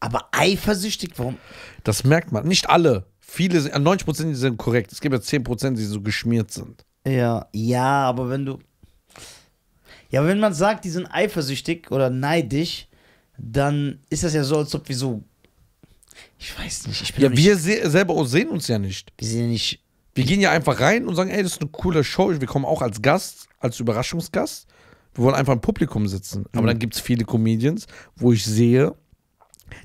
Aber eifersüchtig, warum? Das merkt man. Nicht alle. Viele, sind, 90% äh, sind korrekt. Es gibt ja 10%, die so geschmiert sind. Ja, ja, aber wenn du. Ja, wenn man sagt, die sind eifersüchtig oder neidisch, dann ist das ja so, als ob wir so. Ich weiß nicht. Ich ja, nicht, wir se selber sehen uns ja nicht. Wir sehen ja nicht. Wir gehen ja einfach rein und sagen, ey, das ist eine coole Show. Wir kommen auch als Gast, als Überraschungsgast. Wir wollen einfach im Publikum sitzen. Mhm. Aber dann gibt es viele Comedians, wo ich sehe,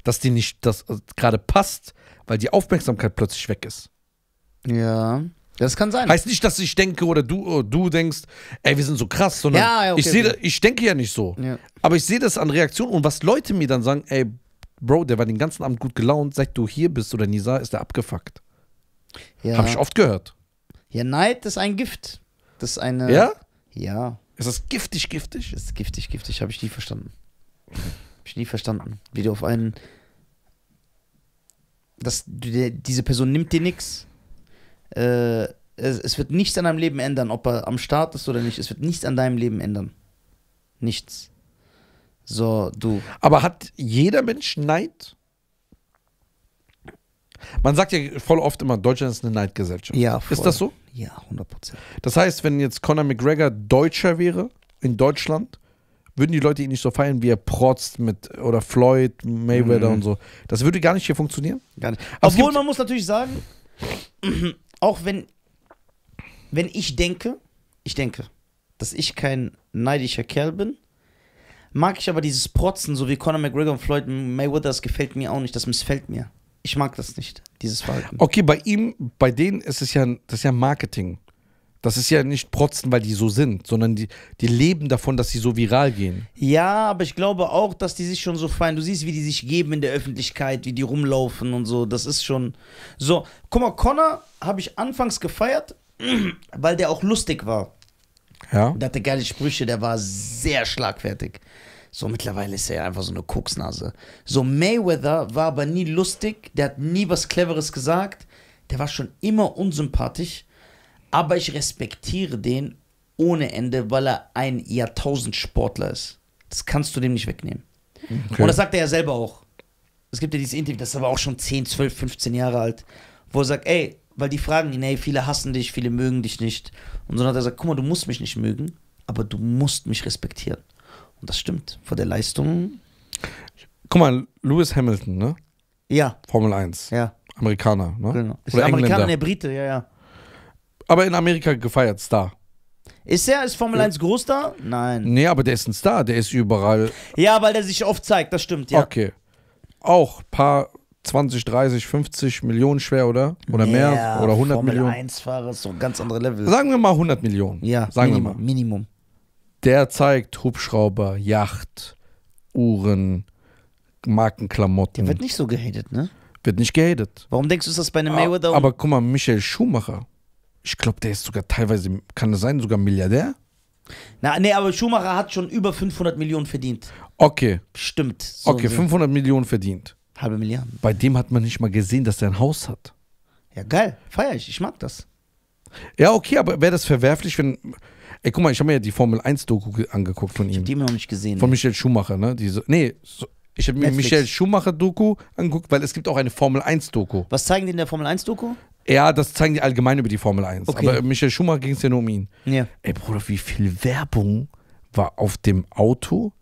dass die nicht das äh, gerade passt, weil die Aufmerksamkeit plötzlich weg ist. Ja. Das kann sein. Heißt nicht, dass ich denke oder du, äh, du denkst, ey, wir sind so krass, sondern ja, okay, ich, seh, okay. ich denke ja nicht so. Ja. Aber ich sehe das an Reaktionen und was Leute mir dann sagen, ey, Bro, der war den ganzen Abend gut gelaunt, seit du hier bist oder Nisa, ist der abgefuckt. Ja. Habe ich oft gehört. Ja, Neid ist ein Gift. Das ist eine. Ja? Ja. Ist das giftig, giftig? Das ist giftig, giftig, habe ich nie verstanden. Hab ich nie verstanden. Wie du auf einen. Dass diese Person nimmt dir nichts äh, es, es wird nichts an deinem Leben ändern, ob er am Start ist oder nicht. Es wird nichts an deinem Leben ändern. Nichts. So, du. Aber hat jeder Mensch Neid? Man sagt ja voll oft immer, Deutschland ist eine Neidgesellschaft. Ja, voll. Ist das so? Ja, 100 Prozent. Das heißt, wenn jetzt Conor McGregor Deutscher wäre in Deutschland, würden die Leute ihn nicht so feiern, wie er protzt mit oder Floyd, Mayweather mhm. und so. Das würde gar nicht hier funktionieren. Gar nicht. Obwohl man muss natürlich sagen, auch wenn, wenn ich denke, ich denke, dass ich kein neidischer Kerl bin, mag ich aber dieses Protzen, so wie Conor McGregor und Floyd Mayweather, das gefällt mir auch nicht, das missfällt mir. Ich mag das nicht, dieses Verhalten. Okay, bei ihm, bei denen ist es ja, das ist ja Marketing. Das ist ja nicht protzen, weil die so sind, sondern die, die leben davon, dass sie so viral gehen. Ja, aber ich glaube auch, dass die sich schon so feiern. Du siehst, wie die sich geben in der Öffentlichkeit, wie die rumlaufen und so. Das ist schon so. Guck mal, Connor habe ich anfangs gefeiert, [CLEARS THROAT] weil der auch lustig war. Ja. Der hatte geile Sprüche, der war sehr schlagfertig. So, mittlerweile ist er ja einfach so eine Koksnase. So, Mayweather war aber nie lustig, der hat nie was Cleveres gesagt, der war schon immer unsympathisch aber ich respektiere den ohne Ende, weil er ein Jahrtausendsportler ist. Das kannst du dem nicht wegnehmen. Okay. Und das sagt er ja selber auch. Es gibt ja dieses Interview, das ist aber auch schon 10, 12, 15 Jahre alt, wo er sagt, ey, weil die fragen ihn, ey, viele hassen dich, viele mögen dich nicht. Und so hat er gesagt, guck mal, du musst mich nicht mögen, aber du musst mich respektieren. Und das stimmt, vor der Leistung. Guck mal, Lewis Hamilton, ne? Ja. Formel 1. Ja. Amerikaner, ne? Genau. Oder Amerikaner, der Brite, ja, ja aber in Amerika gefeiert, Star. Ist er als Formel 1 äh, Großstar? Nein. Nee, aber der ist ein Star, der ist überall. Ja, weil der sich oft zeigt, das stimmt, ja. Okay. Auch paar 20, 30, 50 Millionen schwer, oder? Oder ja, mehr? Oder 100 Formel Millionen? Formel 1-Fahrer ist so ein ganz anderes Level. Sagen wir mal 100 Millionen. Ja, Sagen Minimum, wir mal. Minimum. Der zeigt Hubschrauber, Yacht, Uhren, Markenklamotten. Der wird nicht so gehatet, ne? Wird nicht gehatet. Warum denkst du, ist das bei einem ah, Mayweather? Aber, aber guck mal, Michael Schumacher ich glaube, der ist sogar teilweise, kann das sein, sogar Milliardär? Na, nee, aber Schumacher hat schon über 500 Millionen verdient. Okay. Stimmt. So okay, 500 Millionen verdient. Halbe Milliarde. Bei dem hat man nicht mal gesehen, dass er ein Haus hat. Ja, geil. Feier ich. Ich mag das. Ja, okay, aber wäre das verwerflich, wenn. Ey, guck mal, ich habe mir ja die Formel 1-Doku angeguckt von ihm. Ich habe die immer noch nicht gesehen. Von Michel Schumacher, ne? Diese, nee, so, ich habe mir Michel Schumacher-Doku angeguckt, weil es gibt auch eine Formel 1-Doku. Was zeigen die in der Formel 1-Doku? Ja, das zeigen die allgemein über die Formel 1. Okay. Aber Michael Schumacher ging es ja nur um ihn. Ja. Ey, Bruder, wie viel Werbung war auf dem Auto,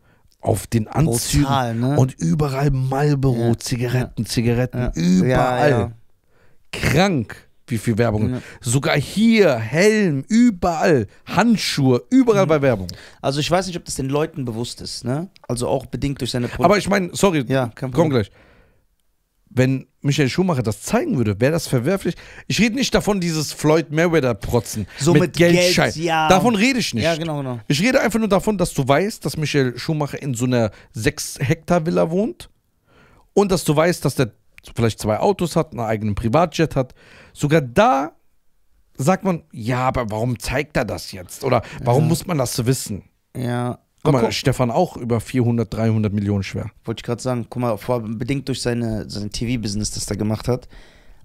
auf den Anzügen Brutal, ne? und überall Marlboro, ja. Zigaretten, ja. Zigaretten, überall. Krank wie viel Werbung. Ja. Sogar hier, Helm, überall, Handschuhe, überall mhm. bei Werbung. Also ich weiß nicht, ob das den Leuten bewusst ist, ne? Also auch bedingt durch seine Produkte. Aber ich meine, sorry, ja, komm gleich wenn Michael Schumacher das zeigen würde, wäre das verwerflich. Ich rede nicht davon, dieses Floyd Mayweather-Protzen so mit, mit Geldschein. Geld, ja. Davon rede ich nicht. Ja, genau, genau. Ich rede einfach nur davon, dass du weißt, dass Michael Schumacher in so einer 6-Hektar-Villa wohnt und dass du weißt, dass der vielleicht zwei Autos hat, einen eigenen Privatjet hat. Sogar da sagt man, ja, aber warum zeigt er das jetzt? Oder warum ja. muss man das wissen? Ja, Guck mal, guck. Stefan auch über 400, 300 Millionen schwer. Wollte ich gerade sagen, guck mal, vor bedingt durch seine, sein TV-Business, das er gemacht hat.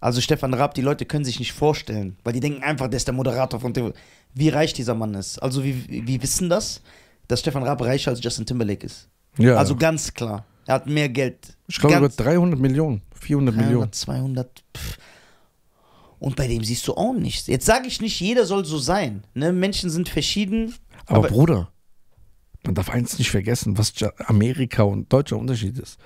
Also Stefan Raab, die Leute können sich nicht vorstellen, weil die denken einfach, der ist der Moderator von TV. Wie reich dieser Mann ist. Also wie, wir wissen das, dass Stefan Raab reicher als Justin Timberlake ist. Ja. Also ganz klar. Er hat mehr Geld. Ich glaube über 300 Millionen, 400 300, Millionen. 200, pff. Und bei dem siehst du auch nichts. Jetzt sage ich nicht, jeder soll so sein. Ne? Menschen sind verschieden. aber, aber Bruder, man darf eins nicht vergessen, was Amerika und deutscher Unterschied ist.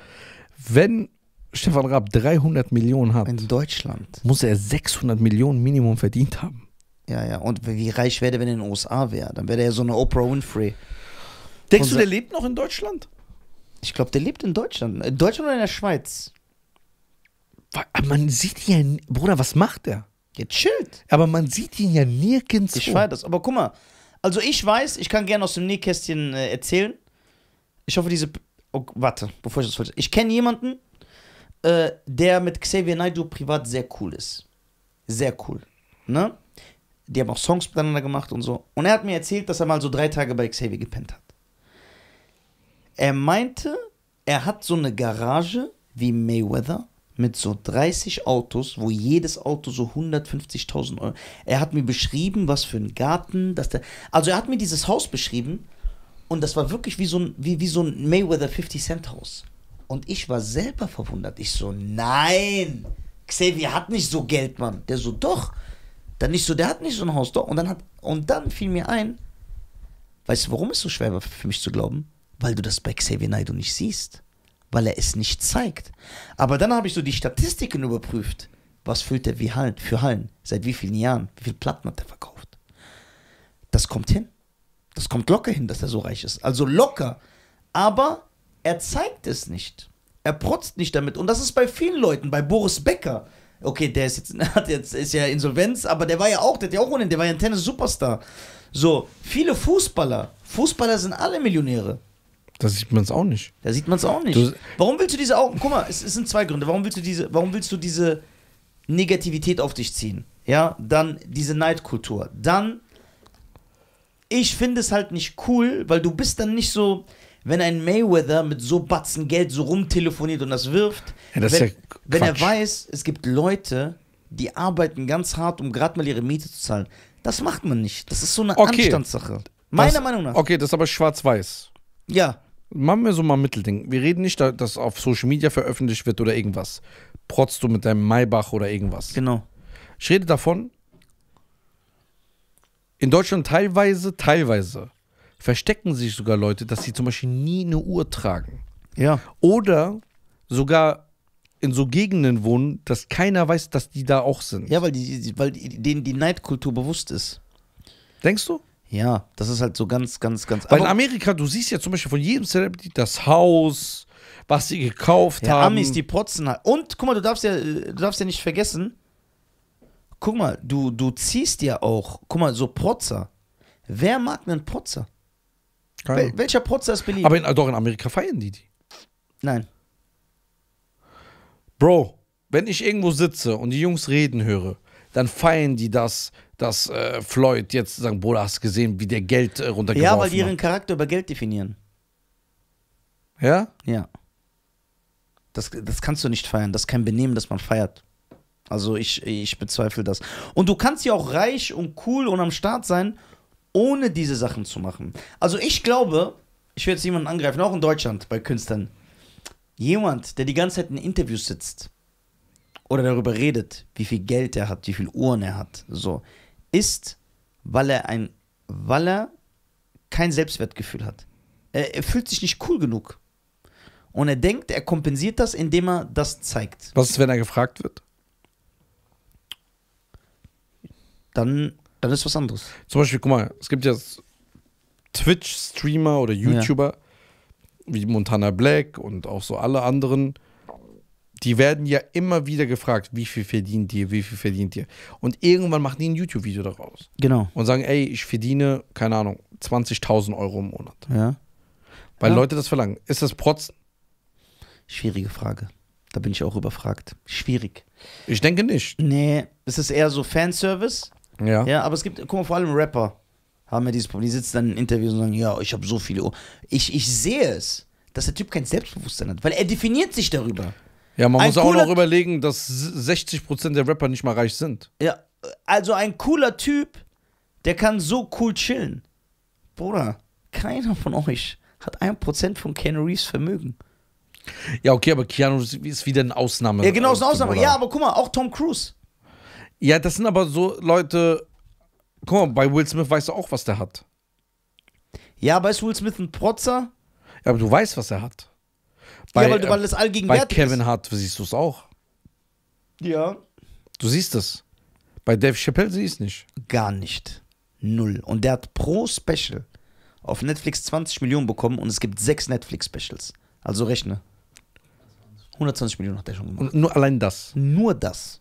Wenn Stefan Raab 300 Millionen hat, in Deutschland, muss er 600 Millionen Minimum verdient haben. Ja, ja. Und wie reich wäre er, wenn er in den USA wäre? Dann wäre er so eine Oprah Winfrey. Denkst und du, der lebt noch in Deutschland? Ich glaube, der lebt in Deutschland. In Deutschland oder in der Schweiz? Man sieht ihn ja, Bruder, was macht er? Jetzt chillt. Aber man sieht ihn ja nirgends. Ich weiß das. Aber guck mal, also ich weiß, ich kann gerne aus dem Nähkästchen äh, erzählen. Ich hoffe, diese. Oh, warte, bevor ich das wollte. Ich kenne jemanden, äh, der mit Xavier Naidoo privat sehr cool ist. Sehr cool. Ne? Die haben auch Songs miteinander gemacht und so. Und er hat mir erzählt, dass er mal so drei Tage bei Xavier gepennt hat. Er meinte, er hat so eine Garage wie Mayweather mit so 30 Autos, wo jedes Auto so 150.000 Euro. Er hat mir beschrieben, was für ein Garten, dass der. Also er hat mir dieses Haus beschrieben und das war wirklich wie so ein, wie, wie so ein Mayweather 50 Cent Haus. Und ich war selber verwundert. Ich so, nein, Xavier hat nicht so Geld, Mann. Der so, doch. Dann nicht so, der hat nicht so ein Haus, doch. Und dann hat, und dann fiel mir ein, weißt du, warum es so schwer war für mich zu glauben? Weil du das bei Xavier Naidoo nicht siehst weil er es nicht zeigt. Aber dann habe ich so die Statistiken überprüft. Was füllt er wie Hallen, für Hallen? Seit wie vielen Jahren? Wie viel Platten hat er verkauft? Das kommt hin. Das kommt locker hin, dass er so reich ist. Also locker. Aber er zeigt es nicht. Er protzt nicht damit. Und das ist bei vielen Leuten, bei Boris Becker. Okay, der ist jetzt, [LAUGHS] hat jetzt ist ja Insolvenz, aber der war ja auch, der hat ja auch ohnehin, der war ja ein Tennis-Superstar. So, viele Fußballer, Fußballer sind alle Millionäre. Da sieht man es auch nicht. Da sieht man es auch nicht. Du, warum willst du diese Augen? Guck mal, es, es, sind zwei Gründe. Warum willst du diese, warum willst du diese Negativität auf dich ziehen? Ja, dann diese Neidkultur. Dann, ich finde es halt nicht cool, weil du bist dann nicht so, wenn ein Mayweather mit so Batzen Geld so rumtelefoniert und das wirft. Ja, das wenn, ja wenn er weiß, es gibt Leute, die arbeiten ganz hart, um gerade mal ihre Miete zu zahlen. Das macht man nicht. Das ist so eine okay. Anstandssache. Meiner das, Meinung nach. Okay, das ist aber schwarz-weiß. Ja. Machen wir so mal ein Mittelding. Wir reden nicht, dass auf Social Media veröffentlicht wird oder irgendwas. Protzt du mit deinem Maybach oder irgendwas. Genau. Ich rede davon, in Deutschland teilweise, teilweise verstecken sich sogar Leute, dass sie zum Beispiel nie eine Uhr tragen. Ja. Oder sogar in so Gegenden wohnen, dass keiner weiß, dass die da auch sind. Ja, weil, die, weil denen die Neidkultur bewusst ist. Denkst du? Ja, das ist halt so ganz, ganz, ganz. Weil in Amerika, du siehst ja zum Beispiel von jedem Celebrity das Haus, was sie gekauft ja, haben. Amis, die protzen halt. Und guck mal, du darfst ja, du darfst ja nicht vergessen, guck mal, du, du ziehst ja auch, guck mal, so Protzer. Wer mag einen Protzer? Wel welcher Protzer ist beliebt? Aber in, doch in Amerika feiern die die. Nein. Bro, wenn ich irgendwo sitze und die Jungs reden höre, dann feiern die das, dass äh, Floyd jetzt sagen, Bruder, hast gesehen, wie der Geld äh, runtergeworfen hat. Ja, weil die ihren Charakter über Geld definieren. Ja? Ja. Das, das kannst du nicht feiern. Das ist kein Benehmen, das man feiert. Also ich, ich bezweifle das. Und du kannst ja auch reich und cool und am Start sein, ohne diese Sachen zu machen. Also ich glaube, ich will jetzt jemanden angreifen, auch in Deutschland bei Künstlern. Jemand, der die ganze Zeit in Interviews sitzt oder darüber redet, wie viel Geld er hat, wie viel Uhren er hat, so ist, weil er ein, weil er kein Selbstwertgefühl hat. Er, er fühlt sich nicht cool genug. Und er denkt, er kompensiert das, indem er das zeigt. Was ist, wenn er gefragt wird? Dann, dann ist was anderes. Zum Beispiel, guck mal, es gibt ja Twitch-Streamer oder YouTuber ja. wie Montana Black und auch so alle anderen, die werden ja immer wieder gefragt, wie viel verdient ihr, wie viel verdient ihr. Und irgendwann machen die ein YouTube-Video daraus. Genau. Und sagen, ey, ich verdiene, keine Ahnung, 20.000 Euro im Monat. Ja. Weil ja. Leute das verlangen. Ist das Protz? Schwierige Frage. Da bin ich auch überfragt. Schwierig. Ich denke nicht. Nee, es ist eher so Fanservice. Ja. Ja, aber es gibt, guck mal, vor allem Rapper haben ja dieses Problem. Die sitzen dann in Interviews und sagen, ja, ich habe so viele Ich, ich sehe es, dass der Typ kein Selbstbewusstsein hat, weil er definiert sich darüber. Ja. Ja, man ein muss auch noch überlegen, dass 60% der Rapper nicht mal reich sind. Ja, also ein cooler Typ, der kann so cool chillen. Bruder, keiner von euch hat 1% von Keanu Reeves Vermögen. Ja, okay, aber Keanu ist wieder eine Ausnahme. Ja, genau, ist eine Ausnahme. Oder? Ja, aber guck mal, auch Tom Cruise. Ja, das sind aber so Leute. Guck mal, bei Will Smith weißt du auch, was der hat. Ja, aber ist Will Smith ein Protzer? Ja, aber du weißt, was er hat. Bei, ja, weil, weil das allgegenwärtig bei Kevin Hart siehst du es auch. Ja. Du siehst es. Bei Dave Chappelle siehst du es nicht. Gar nicht. Null. Und der hat pro Special auf Netflix 20 Millionen bekommen und es gibt sechs Netflix-Specials. Also rechne. 120 Millionen hat der schon gemacht. Und nur allein das. Nur das.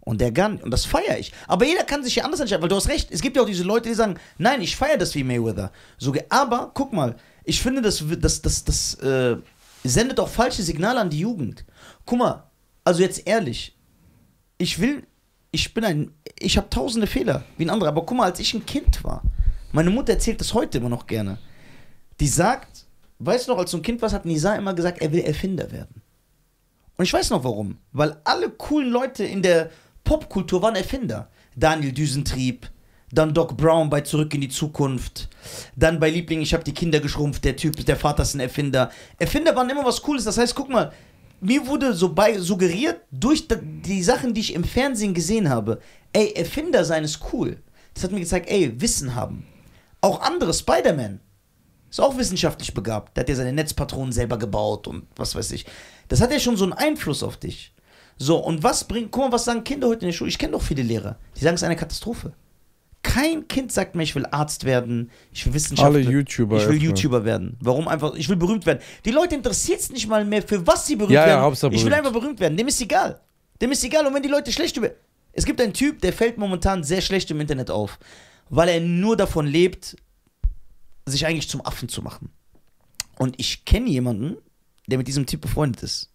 Und der gar nicht. und das feiere ich. Aber jeder kann sich ja anders entscheiden, weil du hast recht. Es gibt ja auch diese Leute, die sagen, nein, ich feiere das wie Mayweather. So, aber guck mal, ich finde, das, das, das, das, äh, sendet auch falsche Signale an die Jugend. Guck mal, also jetzt ehrlich, ich will, ich bin ein, ich habe tausende Fehler wie ein anderer, aber guck mal, als ich ein Kind war, meine Mutter erzählt das heute immer noch gerne. Die sagt, weißt du noch, als du ein Kind warst, hat Nisa immer gesagt, er will Erfinder werden. Und ich weiß noch warum, weil alle coolen Leute in der Popkultur waren Erfinder. Daniel Düsentrieb, dann Doc Brown bei Zurück in die Zukunft, dann bei Liebling, ich habe die Kinder geschrumpft, der Typ, der Vater ist ein Erfinder. Erfinder waren immer was Cooles, das heißt, guck mal, mir wurde so bei suggeriert durch die Sachen, die ich im Fernsehen gesehen habe, ey, Erfinder sein ist cool. Das hat mir gezeigt, ey, Wissen haben. Auch andere, Spider-Man ist auch wissenschaftlich begabt. Der hat ja seine Netzpatronen selber gebaut und was weiß ich. Das hat ja schon so einen Einfluss auf dich. So, und was bringt, guck mal, was sagen Kinder heute in der Schule? Ich kenne doch viele Lehrer, die sagen, es ist eine Katastrophe. Kein Kind sagt mir, ich will Arzt werden, ich will Wissenschaftler. Alle YouTuber. Ich will öffnen. YouTuber werden. Warum einfach? Ich will berühmt werden. Die Leute interessiert es nicht mal mehr, für was sie berühmt ja, werden. Ja, Hauptsache ich will einfach berühmt werden. Dem ist egal. Dem ist egal. Und wenn die Leute schlecht über. Es gibt einen Typ, der fällt momentan sehr schlecht im Internet auf, weil er nur davon lebt, sich eigentlich zum Affen zu machen. Und ich kenne jemanden, der mit diesem Typ befreundet ist.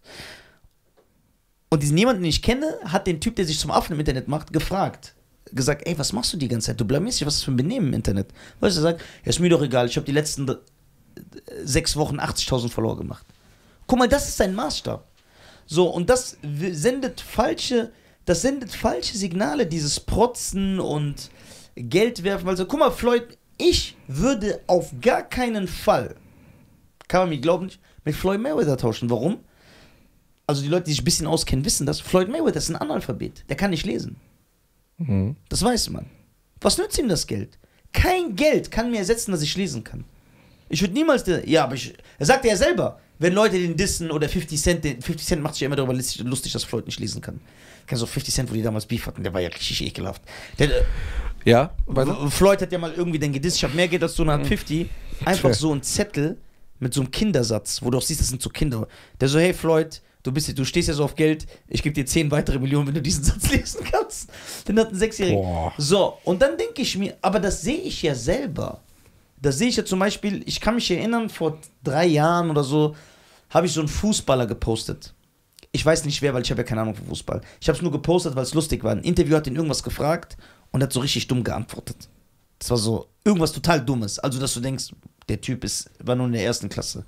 Und diesen jemanden, den ich kenne, hat den Typ, der sich zum Affen im Internet macht, gefragt gesagt, ey, was machst du die ganze Zeit? Du blamierst dich, was ist für ein Benehmen im Internet? Weißt du, sagt, ja, ist mir doch egal, ich habe die letzten sechs Wochen 80.000 Follower gemacht. Guck mal, das ist sein Maßstab. So, und das sendet falsche, das sendet falsche Signale, dieses Protzen und Geld werfen. Also, guck mal, Floyd, ich würde auf gar keinen Fall, kann man mir glauben, mit Floyd Mayweather tauschen. Warum? Also, die Leute, die sich ein bisschen auskennen, wissen das. Floyd Mayweather ist ein Analphabet. Der kann nicht lesen. Mhm. Das weiß man. Was nützt ihm das Geld? Kein Geld kann mir ersetzen, dass ich lesen kann. Ich würde niemals. Ja, aber ich. Er sagt ja selber, wenn Leute den dissen oder 50 Cent, den, 50 Cent macht sich immer darüber lustig, dass Floyd nicht lesen kann. Ich Kennst so 50 Cent, wo die damals Beef hatten? Der war ja richtig ekelhaft. Der, äh, ja, weiter. Floyd hat ja mal irgendwie den gedisst, ich habe mehr Geld als so eine hat 50. Mhm. Einfach so ein Zettel mit so einem Kindersatz, wo du auch siehst, das sind so Kinder. Der so, hey Floyd, du, bist, du stehst ja so auf Geld, ich gebe dir 10 weitere Millionen, wenn du diesen Satz [LAUGHS] lesen kannst. Dann hat ein Sechsjähriger. So, und dann denke ich mir, aber das sehe ich ja selber. Das sehe ich ja zum Beispiel, ich kann mich erinnern, vor drei Jahren oder so habe ich so einen Fußballer gepostet. Ich weiß nicht wer, weil ich habe ja keine Ahnung von Fußball. Ich habe es nur gepostet, weil es lustig war. Ein Interview hat ihn irgendwas gefragt und hat so richtig dumm geantwortet. Das war so irgendwas total Dummes. Also, dass du denkst, der Typ ist, war nur in der ersten Klasse.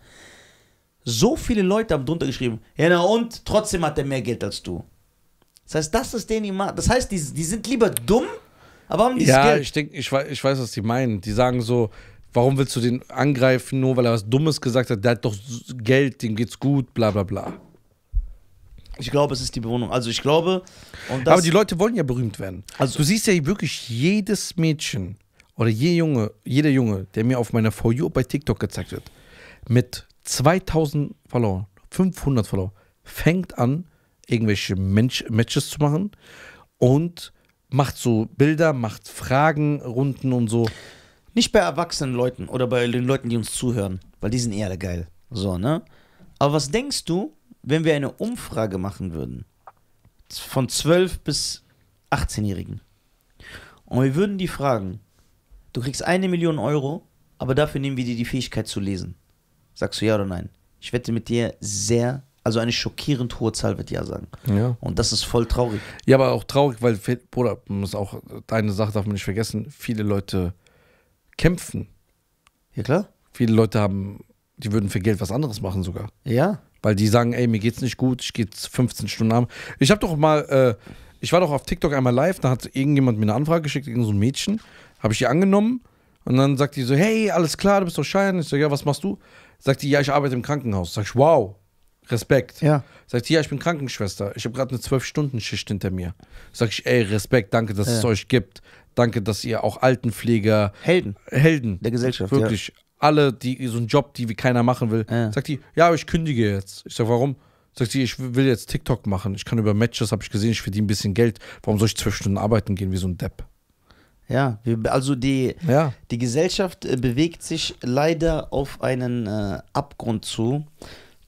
So viele Leute haben drunter geschrieben, ja na und, trotzdem hat er mehr Geld als du. Das heißt, das ist denen immer, das heißt, die, die sind lieber dumm, aber haben dieses ja, Geld. Ja, ich, denk, ich, ich weiß, was die meinen. Die sagen so, warum willst du den angreifen, nur weil er was Dummes gesagt hat, der hat doch Geld, dem geht's gut, bla bla bla. Ich glaube, es ist die Bewohnung. Also ich glaube. Aber die Leute wollen ja berühmt werden. Also du siehst ja wirklich jedes Mädchen oder je Junge, jeder Junge, der mir auf meiner For You bei TikTok gezeigt wird, mit 2000 Follower, 500 Follower, fängt an, irgendwelche Mensch Matches zu machen und macht so Bilder, macht Fragenrunden und so. Nicht bei erwachsenen Leuten oder bei den Leuten, die uns zuhören, weil die sind eher alle geil. So, ne? Aber was denkst du, wenn wir eine Umfrage machen würden? Von 12 bis 18-Jährigen. Und wir würden die fragen, du kriegst eine Million Euro, aber dafür nehmen wir dir die Fähigkeit zu lesen. Sagst du ja oder nein? Ich wette mit dir sehr, also eine schockierend hohe Zahl wird ja sagen. Ja. Und das ist voll traurig. Ja, aber auch traurig, weil, Bruder, muss auch, deine Sache darf man nicht vergessen, viele Leute kämpfen. Ja, klar. Viele Leute haben, die würden für Geld was anderes machen sogar. Ja. Weil die sagen, ey, mir geht's nicht gut, ich gehe 15 Stunden am. Ich habe doch mal, äh, ich war doch auf TikTok einmal live, da hat irgendjemand mir eine Anfrage geschickt, irgendein so ein Mädchen, habe ich die angenommen und dann sagt die so, hey, alles klar, du bist doch Schein. Ich so, ja, was machst du? Sagt die, ja, ich arbeite im Krankenhaus. Sag ich, wow, Respekt. Ja. Sagt sie, ja, ich bin Krankenschwester. Ich habe gerade eine zwölf stunden schicht hinter mir. Sag ich, ey, Respekt, danke, dass ja. es euch gibt. Danke, dass ihr auch Altenpfleger. Helden. Helden. Der Gesellschaft. Wirklich. Ja. Alle, die so einen Job, die wie keiner machen will. Ja. Sagt die, ja, aber ich kündige jetzt. Ich sag, warum? Sagt sie, ich will jetzt TikTok machen. Ich kann über Matches, habe ich gesehen, ich verdiene ein bisschen Geld. Warum soll ich zwölf Stunden arbeiten gehen wie so ein Depp? Ja, also die, ja. die Gesellschaft äh, bewegt sich leider auf einen äh, Abgrund zu.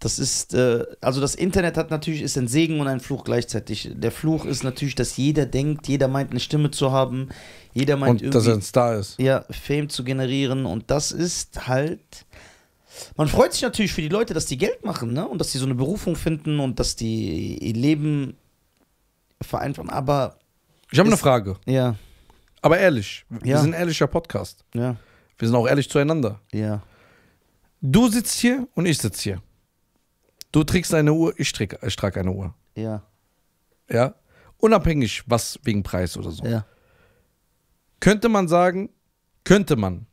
Das ist, äh, also das Internet hat natürlich, ist ein Segen und ein Fluch gleichzeitig. Der Fluch ist natürlich, dass jeder denkt, jeder meint eine Stimme zu haben, jeder meint und irgendwie, dass er ein Star ist. Ja, Fame zu generieren und das ist halt, man freut sich natürlich für die Leute, dass die Geld machen, ne? Und dass die so eine Berufung finden und dass die ihr Leben vereinfachen, aber... Ich habe eine Frage. Ja. Aber ehrlich, ja. wir sind ein ehrlicher Podcast. Ja. Wir sind auch ehrlich zueinander. Ja. Du sitzt hier und ich sitze hier. Du trägst eine Uhr, ich trage, ich eine Uhr. Ja. Ja. Unabhängig, was wegen Preis oder so. Ja. Könnte man sagen, könnte man.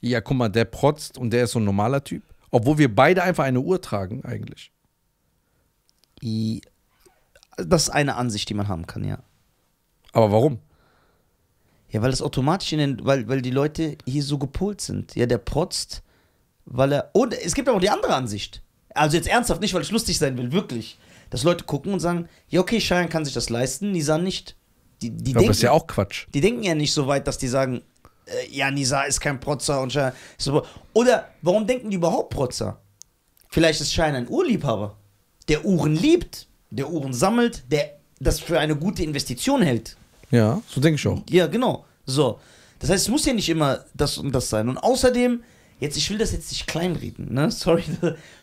Ja, guck mal, der protzt und der ist so ein normaler Typ. Obwohl wir beide einfach eine Uhr tragen, eigentlich. Das ist eine Ansicht, die man haben kann, ja. Aber warum? Ja, weil das automatisch in den, weil, weil die Leute hier so gepolt sind. Ja, der protzt, weil er. Und es gibt aber auch die andere Ansicht. Also jetzt ernsthaft nicht, weil ich lustig sein will, wirklich. Dass Leute gucken und sagen, ja, okay, Cheyenne kann sich das leisten, Nisa nicht. Die, die ich das ist ja auch Quatsch. Die denken ja nicht so weit, dass die sagen, äh, ja, Nisa ist kein Protzer und Cheyenne ist so. Oder warum denken die überhaupt Protzer? Vielleicht ist Cheyenne ein Urliebhaber, der Uhren liebt, der Uhren sammelt, der das für eine gute Investition hält. Ja, so denke ich auch. Ja, genau. So. Das heißt, es muss ja nicht immer das und das sein. Und außerdem, jetzt, ich will das jetzt nicht kleinreden, ne? [LAUGHS] Sorry,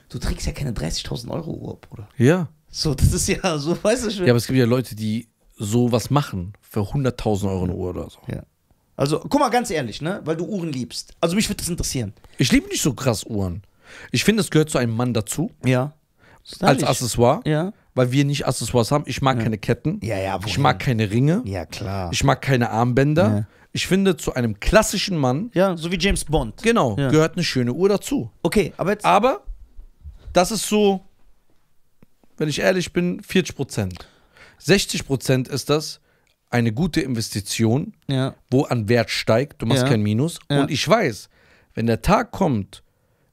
du trägst ja keine 30.000 Euro Uhr, Bruder. Ja. So, das ist ja so, [LAUGHS] weißt du schon. Ja, aber es gibt ja Leute, die sowas machen für 100.000 Euro eine Uhr oder so. Ja. Also, guck mal ganz ehrlich, ne? Weil du Uhren liebst. Also, mich würde das interessieren. Ich liebe nicht so krass Uhren. Ich finde, das gehört zu einem Mann dazu. Ja. Stylisch. als Accessoire. Ja. Weil wir nicht Accessoires haben. Ich mag ja. keine Ketten. Ja, ja, wohin? Ich mag keine Ringe. Ja, klar. Ich mag keine Armbänder. Ja. Ich finde, zu einem klassischen Mann. Ja, so wie James Bond. Genau, ja. gehört eine schöne Uhr dazu. Okay, aber jetzt. Aber das ist so, wenn ich ehrlich bin, 40 Prozent. 60 Prozent ist das eine gute Investition, ja. wo an Wert steigt. Du machst ja. kein Minus. Und ich weiß, wenn der Tag kommt,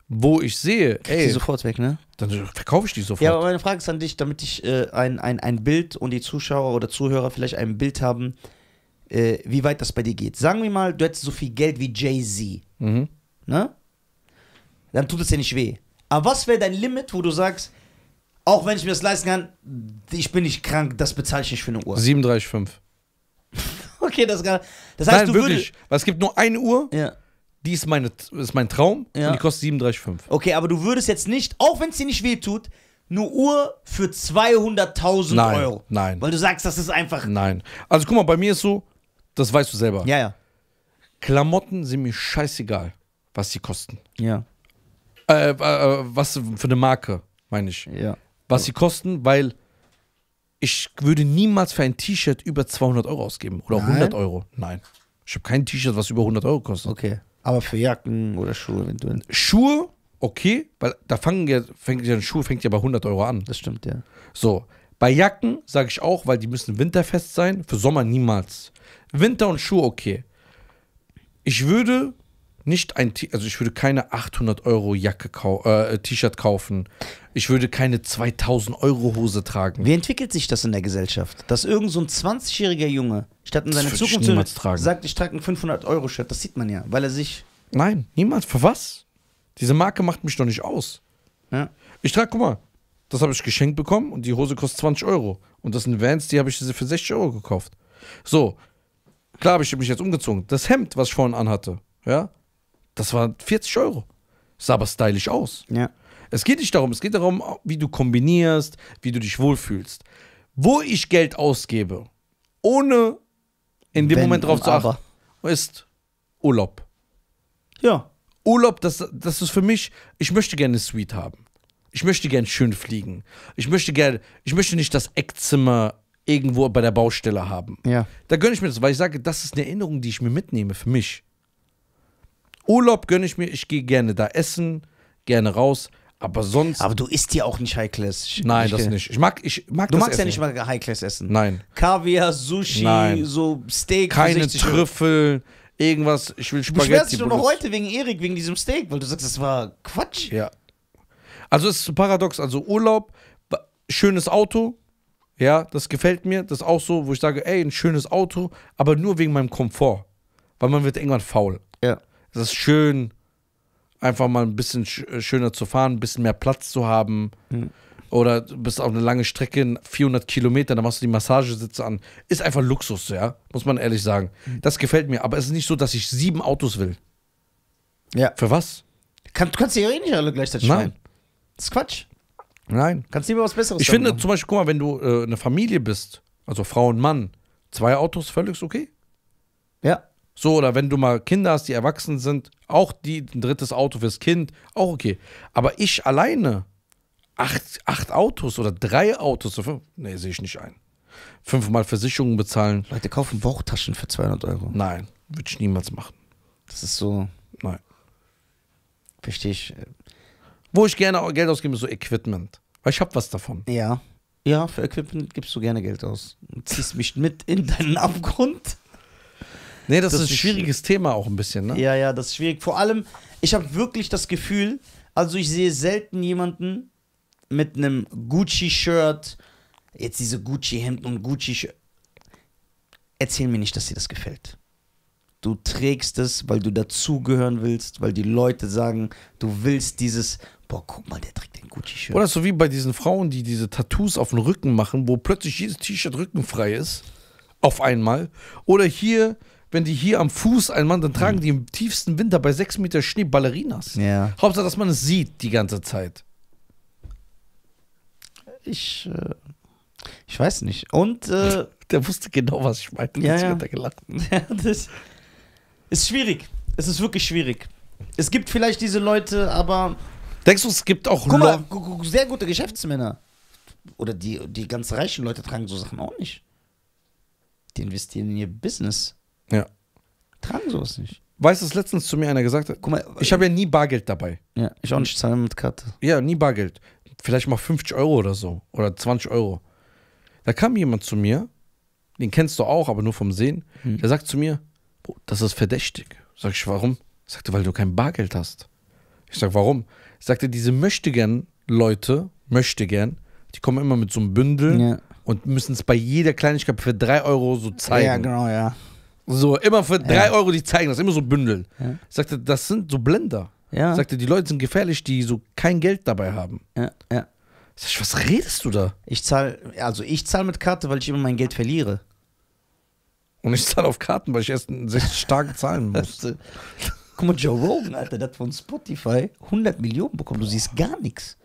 wo ich sehe, ey, sofort weg, ne? Dann verkaufe ich die sofort. Ja, aber meine Frage ist an dich, damit ich äh, ein, ein, ein Bild und die Zuschauer oder Zuhörer vielleicht ein Bild haben, äh, wie weit das bei dir geht. Sagen wir mal, du hättest so viel Geld wie Jay-Z. Mhm. Ne? Dann tut es dir nicht weh. Aber was wäre dein Limit, wo du sagst, auch wenn ich mir das leisten kann, ich bin nicht krank, das bezahle ich nicht für eine Uhr. 37,5. [LAUGHS] okay, das, kann, das heißt, Nein, du wirklich. Würdest, es gibt nur eine Uhr. Ja die ist, meine, ist mein Traum ja. und die kostet 37,5. Okay, aber du würdest jetzt nicht, auch wenn es dir nicht wehtut, eine Uhr für 200.000 Euro. Nein. Weil du sagst, das ist einfach. Nein. Also guck mal, bei mir ist so, das weißt du selber. Ja, ja. Klamotten sind mir scheißegal, was sie kosten. Ja. Äh, äh, was für eine Marke, meine ich. Ja. Was sie kosten, weil ich würde niemals für ein T-Shirt über 200 Euro ausgeben oder Nein? 100 Euro. Nein. Ich habe kein T-Shirt, was über 100 Euro kostet. Okay. Aber für Jacken oder Schuhe wenn du. Schuhe, okay, weil da fangen ja, fängt ja ein Schuh fängt ja bei 100 Euro an. Das stimmt, ja. So, bei Jacken sage ich auch, weil die müssen winterfest sein, für Sommer niemals. Winter und Schuhe, okay. Ich würde nicht ein, T also ich würde keine 800 Euro Jacke, kau äh, T-Shirt kaufen. Ich würde keine 2000 Euro Hose tragen. Wie entwickelt sich das in der Gesellschaft? Dass irgend so ein 20-jähriger Junge statt in seine Zukunft zu tragen. sagt, ich trage ein 500 Euro Shirt. Das sieht man ja, weil er sich. Nein, niemals. Für was? Diese Marke macht mich doch nicht aus. Ja. Ich trage, guck mal, das habe ich geschenkt bekommen und die Hose kostet 20 Euro. Und das sind Vans, die habe ich für 60 Euro gekauft. So, klar habe ich mich jetzt umgezogen. Das Hemd, was ich vorhin anhatte, ja, das waren 40 Euro. Sah aber stylisch aus. Ja. Es geht nicht darum, es geht darum, wie du kombinierst, wie du dich wohlfühlst. Wo ich Geld ausgebe, ohne in dem Wenn Moment drauf zu achten, ist Urlaub. Ja. Urlaub, das, das ist für mich, ich möchte gerne eine Suite haben. Ich möchte gerne schön fliegen. Ich möchte gerne, ich möchte nicht das Eckzimmer irgendwo bei der Baustelle haben. Ja. Da gönne ich mir das, weil ich sage, das ist eine Erinnerung, die ich mir mitnehme für mich. Urlaub gönne ich mir, ich gehe gerne da essen, gerne raus, aber sonst. Aber du isst ja auch nicht High Nein, das nicht. Ich mag, ich mag Du das magst essen. ja nicht mal High essen. Nein. Kaviar, Sushi, Nein. so Steak. Keine Trüffel, irgendwas. Ich will Spaghetti. Du beschwerst dich nur noch heute wegen Erik, wegen diesem Steak, weil du sagst, das war Quatsch. Ja. Also es ist paradox. Also Urlaub, schönes Auto. Ja, das gefällt mir. Das ist auch so, wo ich sage, ey, ein schönes Auto, aber nur wegen meinem Komfort. Weil man wird irgendwann faul. Ja. Es ist schön, einfach mal ein bisschen äh, schöner zu fahren, ein bisschen mehr Platz zu haben. Mhm. Oder du bist auf eine lange Strecke, 400 Kilometer, dann machst du die Massagesitze an. Ist einfach Luxus, ja, muss man ehrlich sagen. Mhm. Das gefällt mir, aber es ist nicht so, dass ich sieben Autos will. Ja. Für was? Kann, du kannst die ja eh nicht alle gleichzeitig Nein. fahren. Das ist Quatsch. Nein. Kannst lieber was Besseres Ich finde machen. zum Beispiel, guck mal, wenn du äh, eine Familie bist, also Frau und Mann, zwei Autos völlig okay. Ja. So, oder wenn du mal Kinder hast, die erwachsen sind, auch die, ein drittes Auto fürs Kind, auch okay. Aber ich alleine, acht, acht Autos oder drei Autos, fünf, nee, sehe ich nicht ein. Fünfmal Versicherungen bezahlen. Leute kaufen Bauchtaschen für 200 Euro. Nein, würde ich niemals machen. Das ist so. Nein. Verstehe ich. Wo ich gerne Geld ausgebe, ist so Equipment. Weil ich habe was davon. Ja. Ja, für Equipment gibst du gerne Geld aus. Ziehst mich mit in deinen Abgrund. Nee, das, das ist ein schwieriges schwierig. Thema auch ein bisschen, ne? Ja, ja, das ist schwierig. Vor allem, ich habe wirklich das Gefühl, also ich sehe selten jemanden mit einem Gucci-Shirt, jetzt diese Gucci-Hemden und Gucci-Shirt. Erzähl mir nicht, dass dir das gefällt. Du trägst es, weil du dazugehören willst, weil die Leute sagen, du willst dieses, boah, guck mal, der trägt den Gucci-Shirt. Oder so wie bei diesen Frauen, die diese Tattoos auf den Rücken machen, wo plötzlich jedes T-Shirt rückenfrei ist. Auf einmal. Oder hier wenn die hier am Fuß einen Mann, dann tragen mhm. die im tiefsten Winter bei sechs Meter Schnee Ballerinas. Ja. Hauptsache, dass man es sieht die ganze Zeit. Ich, äh, ich weiß nicht. Und äh, [LAUGHS] der wusste genau, was ich meinte. Ja, ja. Er gelacht. [LAUGHS] ja, das ist schwierig. Es ist wirklich schwierig. Es gibt vielleicht diese Leute, aber. Denkst du, es gibt auch Guck mal, sehr gute Geschäftsmänner. Oder die, die ganz reichen Leute tragen so Sachen auch nicht. Die investieren in ihr Business. Ja. Tragen sowas nicht. Weißt du, was letztens zu mir einer gesagt hat? Guck mal, ich habe ja nie Bargeld dabei. Ja, ich auch nicht zahle mit Karte. Ja, nie Bargeld. Vielleicht mal 50 Euro oder so. Oder 20 Euro. Da kam jemand zu mir, den kennst du auch, aber nur vom Sehen. Hm. Der sagt zu mir, das ist verdächtig. Sag ich, warum? Sagte, weil du kein Bargeld hast. Ich sag, warum? Sagte, diese möchtegern Leute, möchtegern, die kommen immer mit so einem Bündel ja. und müssen es bei jeder Kleinigkeit für 3 Euro so zeigen. Ja, genau, ja. So, immer für 3 ja. Euro, die zeigen das, immer so bündeln. Ja. Ich sagte, das sind so Blender. Ja. Ich sagte, die Leute sind gefährlich, die so kein Geld dabei haben. Ja, ja. Sag ich, was redest du da? Ich zahle, also ich zahle mit Karte, weil ich immer mein Geld verliere. Und ich zahle auf Karten, weil ich erst 60 Tage zahlen [LAUGHS] muss. Also, guck mal, Joe Rogan, Alter, der hat von Spotify 100 Millionen bekommen. Du siehst gar nichts.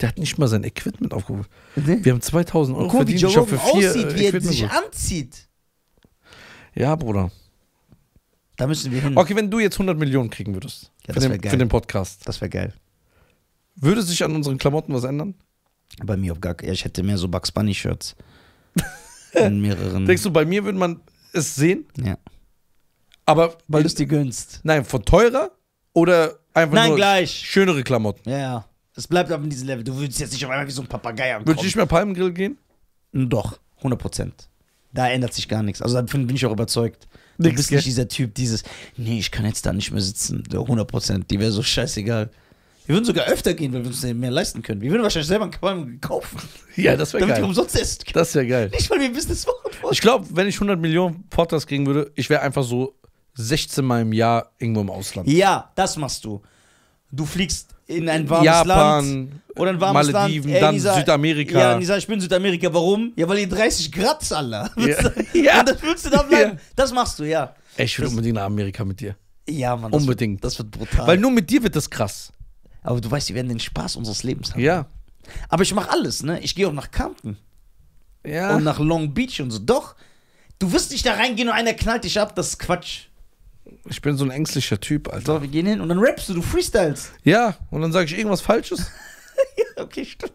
Der hat nicht mal sein Equipment aufgerufen. Nee. Wir haben 2000 Euro Und guck, mal, Wie Joe Rogan aussieht, wie er sich anzieht. Ja, Bruder. Da müssen wir hin. Okay, wenn du jetzt 100 Millionen kriegen würdest ja, für, den, für, den, Podcast. Das wäre geil. Würde sich an unseren Klamotten was ändern? Bei mir auf gar keinen ja, Ich hätte mehr so Bugs Bunny Shirts. [LAUGHS] in mehreren. Denkst du, bei mir würde man es sehen? Ja. Aber. Weil es dir Günst. Nein, von teurer oder einfach Nein, nur gleich. schönere Klamotten? Ja, ja. Es bleibt aber in diesem Level. Du würdest jetzt nicht auf einmal wie so ein Papagei ankommen. Würdest du nicht mehr Palmengrill gehen? Doch, 100 Prozent. Da ändert sich gar nichts. Also davon bin ich auch überzeugt. Du Nix, bist nicht dieser Typ, dieses, nee, ich kann jetzt da nicht mehr sitzen, 100%, die wäre so scheißegal. Wir würden sogar öfter gehen, weil wir uns mehr leisten können. Wir würden wahrscheinlich selber einen Qualm kaufen. Ja, das wäre geil. Damit wir umsonst essen können. Das wäre geil. Nicht, weil wir Business machen wollen. Ich glaube, wenn ich 100 Millionen Podcasts kriegen würde, ich wäre einfach so 16 Mal im Jahr irgendwo im Ausland. Ja, das machst du. Du fliegst in ein warmes Japan, Land. Oder ein warmes Malediven, Land. Ey, dann Nisa, Südamerika. Ja, Nisa, ich bin Südamerika. Warum? Ja, weil hier 30 Grad ist, Alter. Ja. [LAUGHS] [LAUGHS] Und dann willst du da bleiben. Ja. Das machst du, ja. ich will das unbedingt nach Amerika mit dir. Ja, Mann. Das unbedingt. Wird, das wird brutal. Weil nur mit dir wird das krass. Aber du weißt, wir werden den Spaß unseres Lebens haben. Ja. Aber ich mach alles, ne? Ich gehe auch nach Campen. Ja. Und nach Long Beach und so. Doch. Du wirst nicht da reingehen und einer knallt dich ab. Das ist Quatsch. Ich bin so ein ängstlicher Typ, Alter. So, wir gehen hin und dann rappst du, du freestyles. Ja, und dann sage ich irgendwas Falsches. [LAUGHS] okay, stimmt.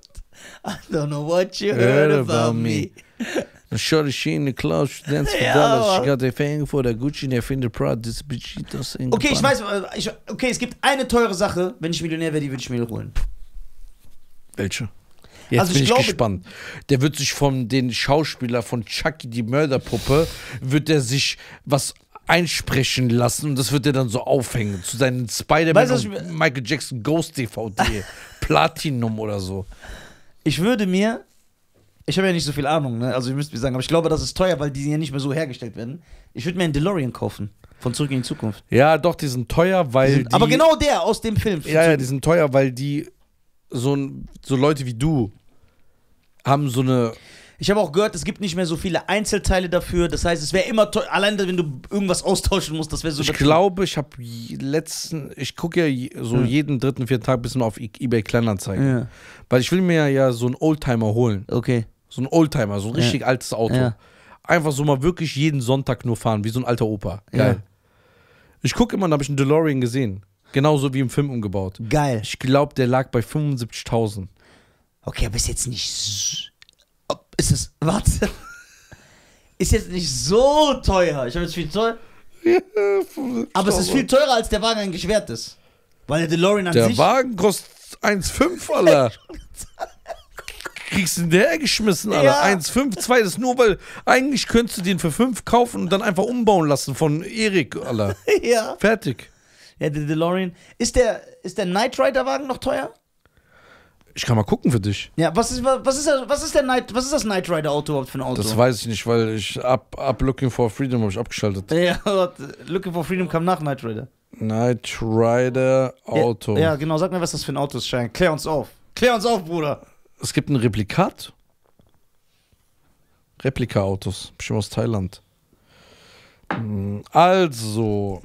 I don't know what you heard, heard about, me. me. Shorty, she in the club, she dance for dollars. She got a thing for the Gucci, der find the Proud, this bitch, das in Okay, ich weiß, äh, ich, okay, es gibt eine teure Sache, wenn ich Millionär wäre, die würde ich mir holen. Welche? Jetzt also bin ich, ich glaube, gespannt. Der wird sich von den Schauspieler von Chucky die Mörderpuppe, wird er sich was einsprechen lassen und das wird er dann so aufhängen zu seinen Spider-Man weißt Michael Jackson Ghost DVD [LAUGHS] Platinum oder so. Ich würde mir ich habe ja nicht so viel Ahnung, ne? Also, ich müsste mir sagen, aber ich glaube, das ist teuer, weil die ja nicht mehr so hergestellt werden. Ich würde mir einen DeLorean kaufen. Von Zurück in die Zukunft. Ja, doch, die sind teuer, weil. Die sind, die, aber genau der aus dem Film. Ja, ja, die sind teuer, weil die so, so Leute wie du haben so eine ich habe auch gehört, es gibt nicht mehr so viele Einzelteile dafür. Das heißt, es wäre immer toll, Allein, wenn du irgendwas austauschen musst, das wäre so. Ich glaube, ich habe letzten. Ich gucke ja so ja. jeden dritten, vierten Tag ein bisschen auf eBay Kleinanzeigen. Ja. Weil ich will mir ja so einen Oldtimer holen. Okay. So einen Oldtimer, so ein richtig ja. altes Auto. Einfach so mal wirklich jeden Sonntag nur fahren, wie so ein alter Opa. Geil. Ich gucke immer, da habe ich einen DeLorean gesehen. Genauso wie im Film umgebaut. Geil. Ich glaube, der lag bei 75.000. Okay, aber ist jetzt nicht. Ist es. Warte. [LAUGHS] Ist jetzt nicht so teuer. Ich habe jetzt viel teuer. Aber es ist viel teurer, als der Wagen eigentlich wert ist. Weil der DeLorean an der sich. Der Wagen kostet 1,5, Alter. Kriegst du den hergeschmissen, Alter. Ja. 1,5, 2, das ist nur, weil eigentlich könntest du den für 5 kaufen und dann einfach umbauen lassen von Erik, Alter. [LAUGHS] ja. Fertig. Ja, der DeLorean. Ist der, ist der Knight Rider Wagen noch teuer? Ich kann mal gucken für dich. Ja, was ist, was ist, was ist, der Night, was ist das Night Rider Auto überhaupt für ein Auto? Das weiß ich nicht, weil ich ab, ab Looking for Freedom habe ich abgeschaltet. Ja, [LAUGHS] Looking for Freedom kam nach Night Rider. Night Rider Auto. Ja, ja, genau, sag mir, was das für ein Auto ist, Schein. Klär uns auf. Klär uns auf, Bruder. Es gibt ein Replikat. Replika-Autos, bestimmt aus Thailand. Hm, also,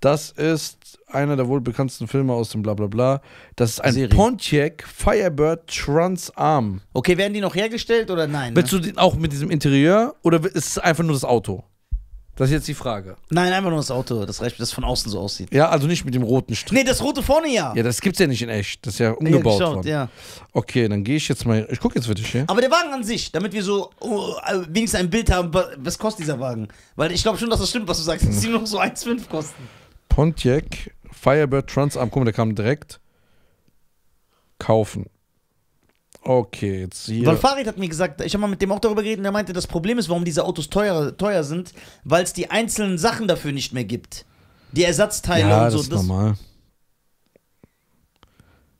das ist einer der wohl bekanntesten Filme aus dem Blablabla. Das ist ein Serie. Pontiac Firebird Trans Arm. Okay, werden die noch hergestellt oder nein? Willst ne? du den auch mit diesem Interieur oder ist es einfach nur das Auto? Das ist jetzt die Frage. Nein, einfach nur das Auto. Das reicht, das von außen so aussieht. Ja, also nicht mit dem roten Strich. Nee, das rote vorne ja. Ja, das gibt's ja nicht in echt. Das ist ja umgebaut ja, geschaut, worden. Ja. Okay, dann gehe ich jetzt mal. Ich gucke jetzt für dich. Ja? Aber der Wagen an sich, damit wir so oh, äh, wenigstens ein Bild haben, was kostet dieser Wagen? Weil ich glaube schon, dass das stimmt, was du sagst. Dass die nur noch so 1,5 kosten. Pontiac Firebird Transam. Guck mal, der kam direkt. Kaufen. Okay, jetzt hier. Weil Farid hat mir gesagt, ich habe mal mit dem auch darüber geredet und er meinte, das Problem ist, warum diese Autos teuer, teuer sind, weil es die einzelnen Sachen dafür nicht mehr gibt. Die Ersatzteile ja, und so. Das ist das normal.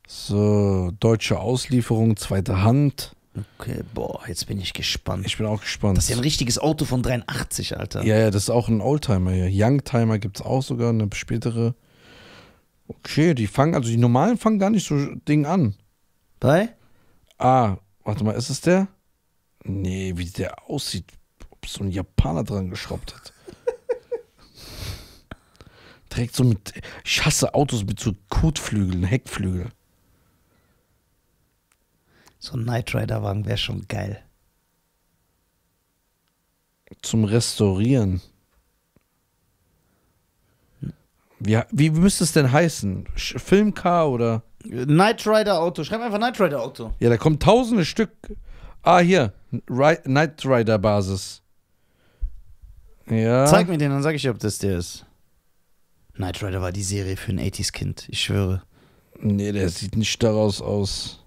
So, deutsche Auslieferung, zweite Hand. Okay, boah, jetzt bin ich gespannt. Ich bin auch gespannt. Das ist ja ein richtiges Auto von 83, Alter. Ja, ja, das ist auch ein Oldtimer hier. Youngtimer gibt es auch sogar, eine spätere. Okay, die fangen, also die normalen fangen gar nicht so Ding an. Bei? Ah, warte mal, ist es der? Nee, wie der aussieht, ob so ein Japaner dran geschraubt hat. [LAUGHS] Trägt so mit, ich hasse Autos mit so Kotflügeln, Heckflügel. So ein Knight Rider Wagen wäre schon geil. Zum Restaurieren. Wie, wie müsste es denn heißen? Filmcar oder? Knight Rider Auto. Schreib einfach Knight Rider Auto. Ja, da kommen tausende Stück. Ah, hier. Knight Rider Basis. Ja. Zeig mir den, dann sag ich ob das der ist. Knight Rider war die Serie für ein 80s-Kind, ich schwöre. Nee, der sieht nicht daraus aus.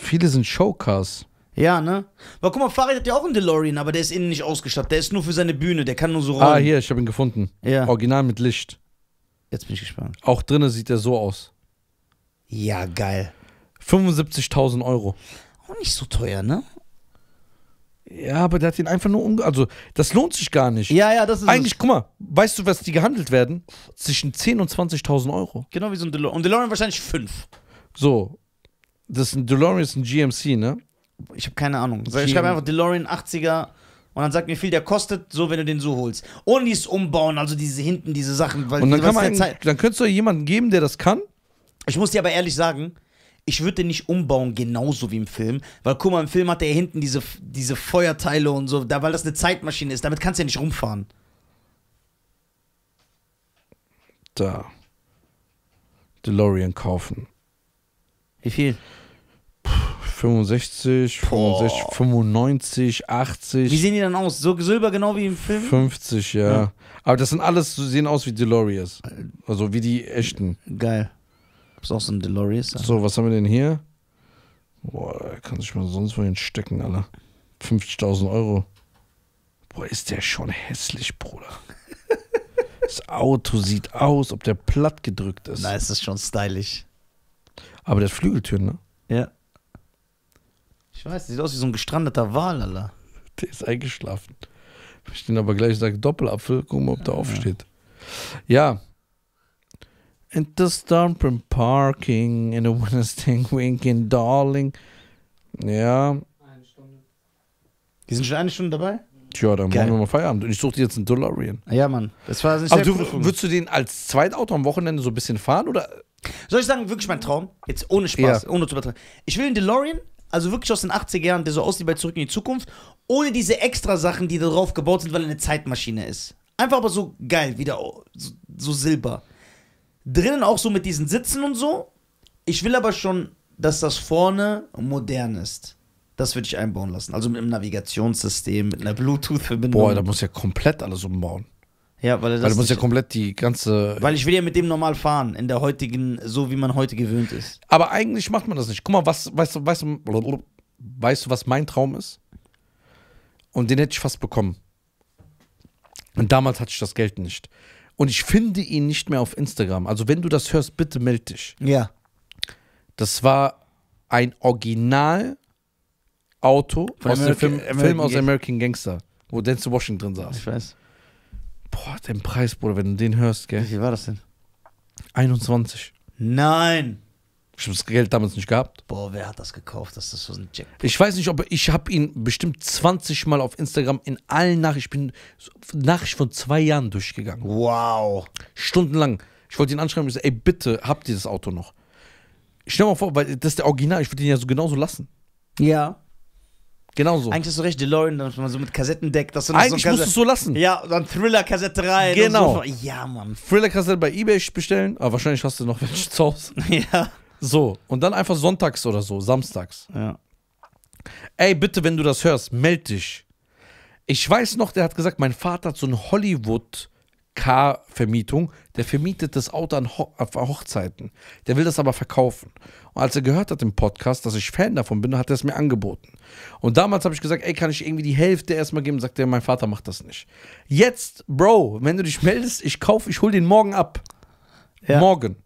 Viele sind Showcars. Ja, ne? Aber guck mal, Farid hat ja auch einen DeLorean, aber der ist innen nicht ausgestattet. Der ist nur für seine Bühne, der kann nur so ah, rollen. Ah, hier, ich habe ihn gefunden. Ja. Original mit Licht. Jetzt bin ich gespannt. Auch drinnen sieht er so aus. Ja, geil. 75.000 Euro. Auch nicht so teuer, ne? Ja, aber der hat ihn einfach nur umge... Also, das lohnt sich gar nicht. Ja, ja, das ist Eigentlich, es. guck mal, weißt du, was die gehandelt werden? Zwischen 10.000 und 20.000 Euro. Genau wie so ein DeLorean. Und DeLorean wahrscheinlich 5. So, das ist ein DeLorean, ist ein GMC, ne? Ich habe keine Ahnung. ich schreibe einfach DeLorean 80er und dann sagt mir viel, der kostet so, wenn du den so holst. Ohne dieses Umbauen, also diese hinten, diese Sachen. Weil, und dann, kann man, dann könntest du jemanden geben, der das kann? Ich muss dir aber ehrlich sagen, ich würde den nicht umbauen, genauso wie im Film. Weil guck mal, im Film hat er hinten diese, diese Feuerteile und so, da, weil das eine Zeitmaschine ist. Damit kannst du ja nicht rumfahren. Da. DeLorean kaufen. Wie viel? 65, 65, 95, 80. Wie sehen die dann aus? So silber genau wie im Film? 50, ja. ja. Aber das sind alles, sehen aus wie DeLoreans. Also wie die echten. Geil. Ist auch so ein DeLorean. Alter. So, was haben wir denn hier? Boah, kann sich mal sonst wohin stecken, Alter. 50.000 Euro. Boah, ist der schon hässlich, Bruder. [LAUGHS] das Auto sieht aus, ob der platt gedrückt ist. Na, ist das schon stylisch. Aber der hat Flügeltüren, ne? Ja. Ich weiß, sieht aus wie so ein gestrandeter Wal, Alter. Der ist eingeschlafen. Ich den aber gleich sage, Doppelapfel, gucken wir, ob der ja. Ah. aufsteht. Ja. In the storm parking in the winner's thing [LAUGHS] winking, darling. Ja. Eine Stunde. Die sind schon eine Stunde dabei? Tja, dann Geil. machen wir mal Feierabend. Und ich suche dir jetzt einen DeLorean. Ja, Mann. Das war nicht Aber du, würdest du den als Zweitauto am Wochenende so ein bisschen fahren oder? Soll ich sagen, wirklich mein Traum? Jetzt ohne Spaß, ja. ohne zu übertreiben. Ich will einen DeLorean also wirklich aus den 80er Jahren, der so aussieht bei Zurück in die Zukunft, ohne diese extra Sachen, die da drauf gebaut sind, weil er eine Zeitmaschine ist. Einfach aber so geil, wieder so, so Silber. Drinnen auch so mit diesen Sitzen und so. Ich will aber schon, dass das vorne modern ist. Das würde ich einbauen lassen. Also mit einem Navigationssystem, mit einer Bluetooth-Verbindung. Boah, da muss ja komplett alles umbauen. Ja, weil er das. Weil du musst ja komplett die ganze. Weil ich will ja mit dem normal fahren, in der heutigen, so wie man heute gewöhnt ist. Aber eigentlich macht man das nicht. Guck mal, was, weißt du, weißt du, weißt du, was mein Traum ist? Und den hätte ich fast bekommen. Und damals hatte ich das Geld nicht. Und ich finde ihn nicht mehr auf Instagram. Also, wenn du das hörst, bitte melde dich. Ja. Das war ein Original Auto aus American, dem Film, American Film aus American Gangster, wo Denzel Washington drin saß. Ich weiß. Boah, den Preis, Bruder, wenn du den hörst, gell? Wie viel war das denn? 21. Nein! Ich habe das Geld damals nicht gehabt. Boah, wer hat das gekauft? Das ist so ein Jack. Ich weiß nicht, ob ich habe ihn bestimmt 20 Mal auf Instagram in allen Nachrichten. Ich bin Nachricht von zwei Jahren durchgegangen. Wow. Stundenlang. Ich wollte ihn anschreiben und ich so, ey, bitte, habt ihr das Auto noch? Ich stell mal vor, weil das ist der Original. Ich würde ihn ja so genauso lassen. Ja. Genau so. Eigentlich hast du recht, DeLorean, dass man so mit Kassettendeck, dass du noch Eigentlich so musst du es so lassen. Ja, und dann Thriller-Kassette rein. Genau. So. Ja, Mann. Thriller-Kassette bei Ebay bestellen, aber wahrscheinlich hast du noch welche zu Hause. [LAUGHS] ja. So, und dann einfach sonntags oder so, samstags. Ja. Ey, bitte, wenn du das hörst, meld dich. Ich weiß noch, der hat gesagt, mein Vater hat so einen Hollywood- Car-Vermietung, der vermietet das Auto an, Ho Hochzeiten. Der will das aber verkaufen. Und als er gehört hat im Podcast, dass ich Fan davon bin, hat er es mir angeboten. Und damals habe ich gesagt, ey, kann ich irgendwie die Hälfte erstmal geben? Sagt er, mein Vater macht das nicht. Jetzt, Bro, wenn du dich meldest, ich kaufe, ich hole den morgen ab. Ja. Morgen.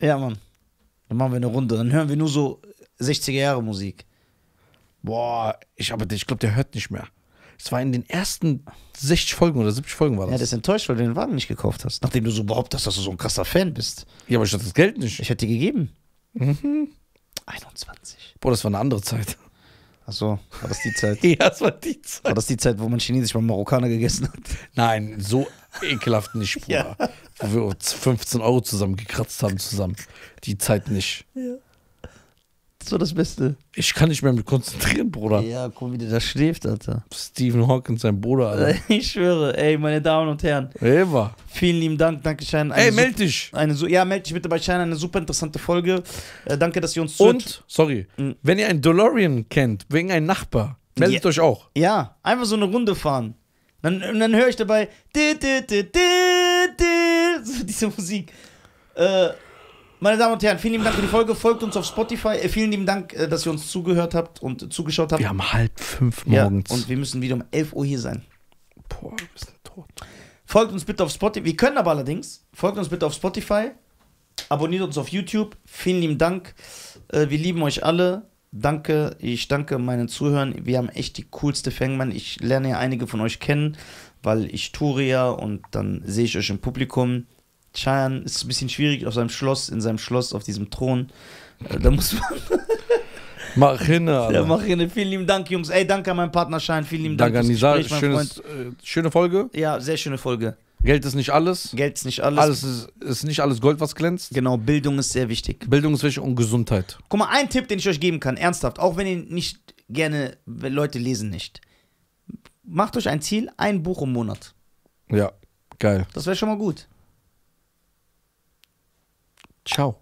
Ja, Mann. Dann machen wir eine Runde. Dann hören wir nur so 60er Jahre Musik. Boah, ich ich glaube, der hört nicht mehr. Es war in den ersten 60 Folgen oder 70 Folgen war das. Ja, das ist enttäuscht, weil du den Wagen nicht gekauft hast. Nachdem du so behauptest, dass du so ein krasser Fan bist. Ja, aber ich hatte das Geld nicht. Ich hätte dir gegeben. Mhm. 21. Boah, das war eine andere Zeit. Achso, war das die Zeit? [LAUGHS] ja, das war die Zeit. War das die Zeit, wo man Chinesisch beim Marokkaner gegessen hat? Nein, so ekelhaft nicht, [LAUGHS] Bruder. ja. Wo wir 15 Euro zusammen gekratzt haben zusammen. Die Zeit nicht. Ja so das Beste. Ich kann nicht mehr mit konzentrieren, Bruder. Ja, guck, wie der da schläft, Alter. Stephen Hawkins, sein Bruder, Alter. [LAUGHS] ich schwöre, ey, meine Damen und Herren. Eva. Vielen lieben Dank, danke, Schein. Ey, meld dich. Eine, ja, meld dich bitte bei Schein, eine super interessante Folge. Äh, danke, dass ihr uns zuhört. Und, sorry, mhm. wenn ihr einen DeLorean kennt, wegen einem Nachbar, meldet ja. euch auch. Ja, einfach so eine Runde fahren. Dann, dann höre ich dabei [LAUGHS] diese Musik. Äh, meine Damen und Herren, vielen lieben Dank für die Folge. Folgt uns auf Spotify. Äh, vielen lieben Dank, äh, dass ihr uns zugehört habt und zugeschaut habt. Wir haben halb fünf morgens. Ja, und wir müssen wieder um 11 Uhr hier sein. Boah, wir sind tot. Folgt uns bitte auf Spotify. Wir können aber allerdings. Folgt uns bitte auf Spotify. Abonniert uns auf YouTube. Vielen lieben Dank. Äh, wir lieben euch alle. Danke. Ich danke meinen Zuhörern. Wir haben echt die coolste Fängmann. Ich lerne ja einige von euch kennen, weil ich tue ja und dann sehe ich euch im Publikum. Chayan ist ein bisschen schwierig auf seinem Schloss, in seinem Schloss, auf diesem Thron. Äh, da muss man. [LAUGHS] Mach hin, Alter. Ja, mach hin. Vielen lieben Dank, Jungs. Ey, danke an meinen Partner Schein. Vielen lieben Dank. Danke an Nizar. Schönes, äh, schöne Folge. Ja, sehr schöne Folge. Geld ist nicht alles. Geld ist nicht alles. Alles ist, ist, nicht alles Gold, was glänzt. Genau, Bildung ist sehr wichtig. Bildung ist wichtig und Gesundheit. Guck mal, ein Tipp, den ich euch geben kann, ernsthaft, auch wenn ihr nicht gerne, wenn Leute lesen nicht. Macht euch ein Ziel, ein Buch im Monat. Ja, geil. Das wäre schon mal gut. Ciao.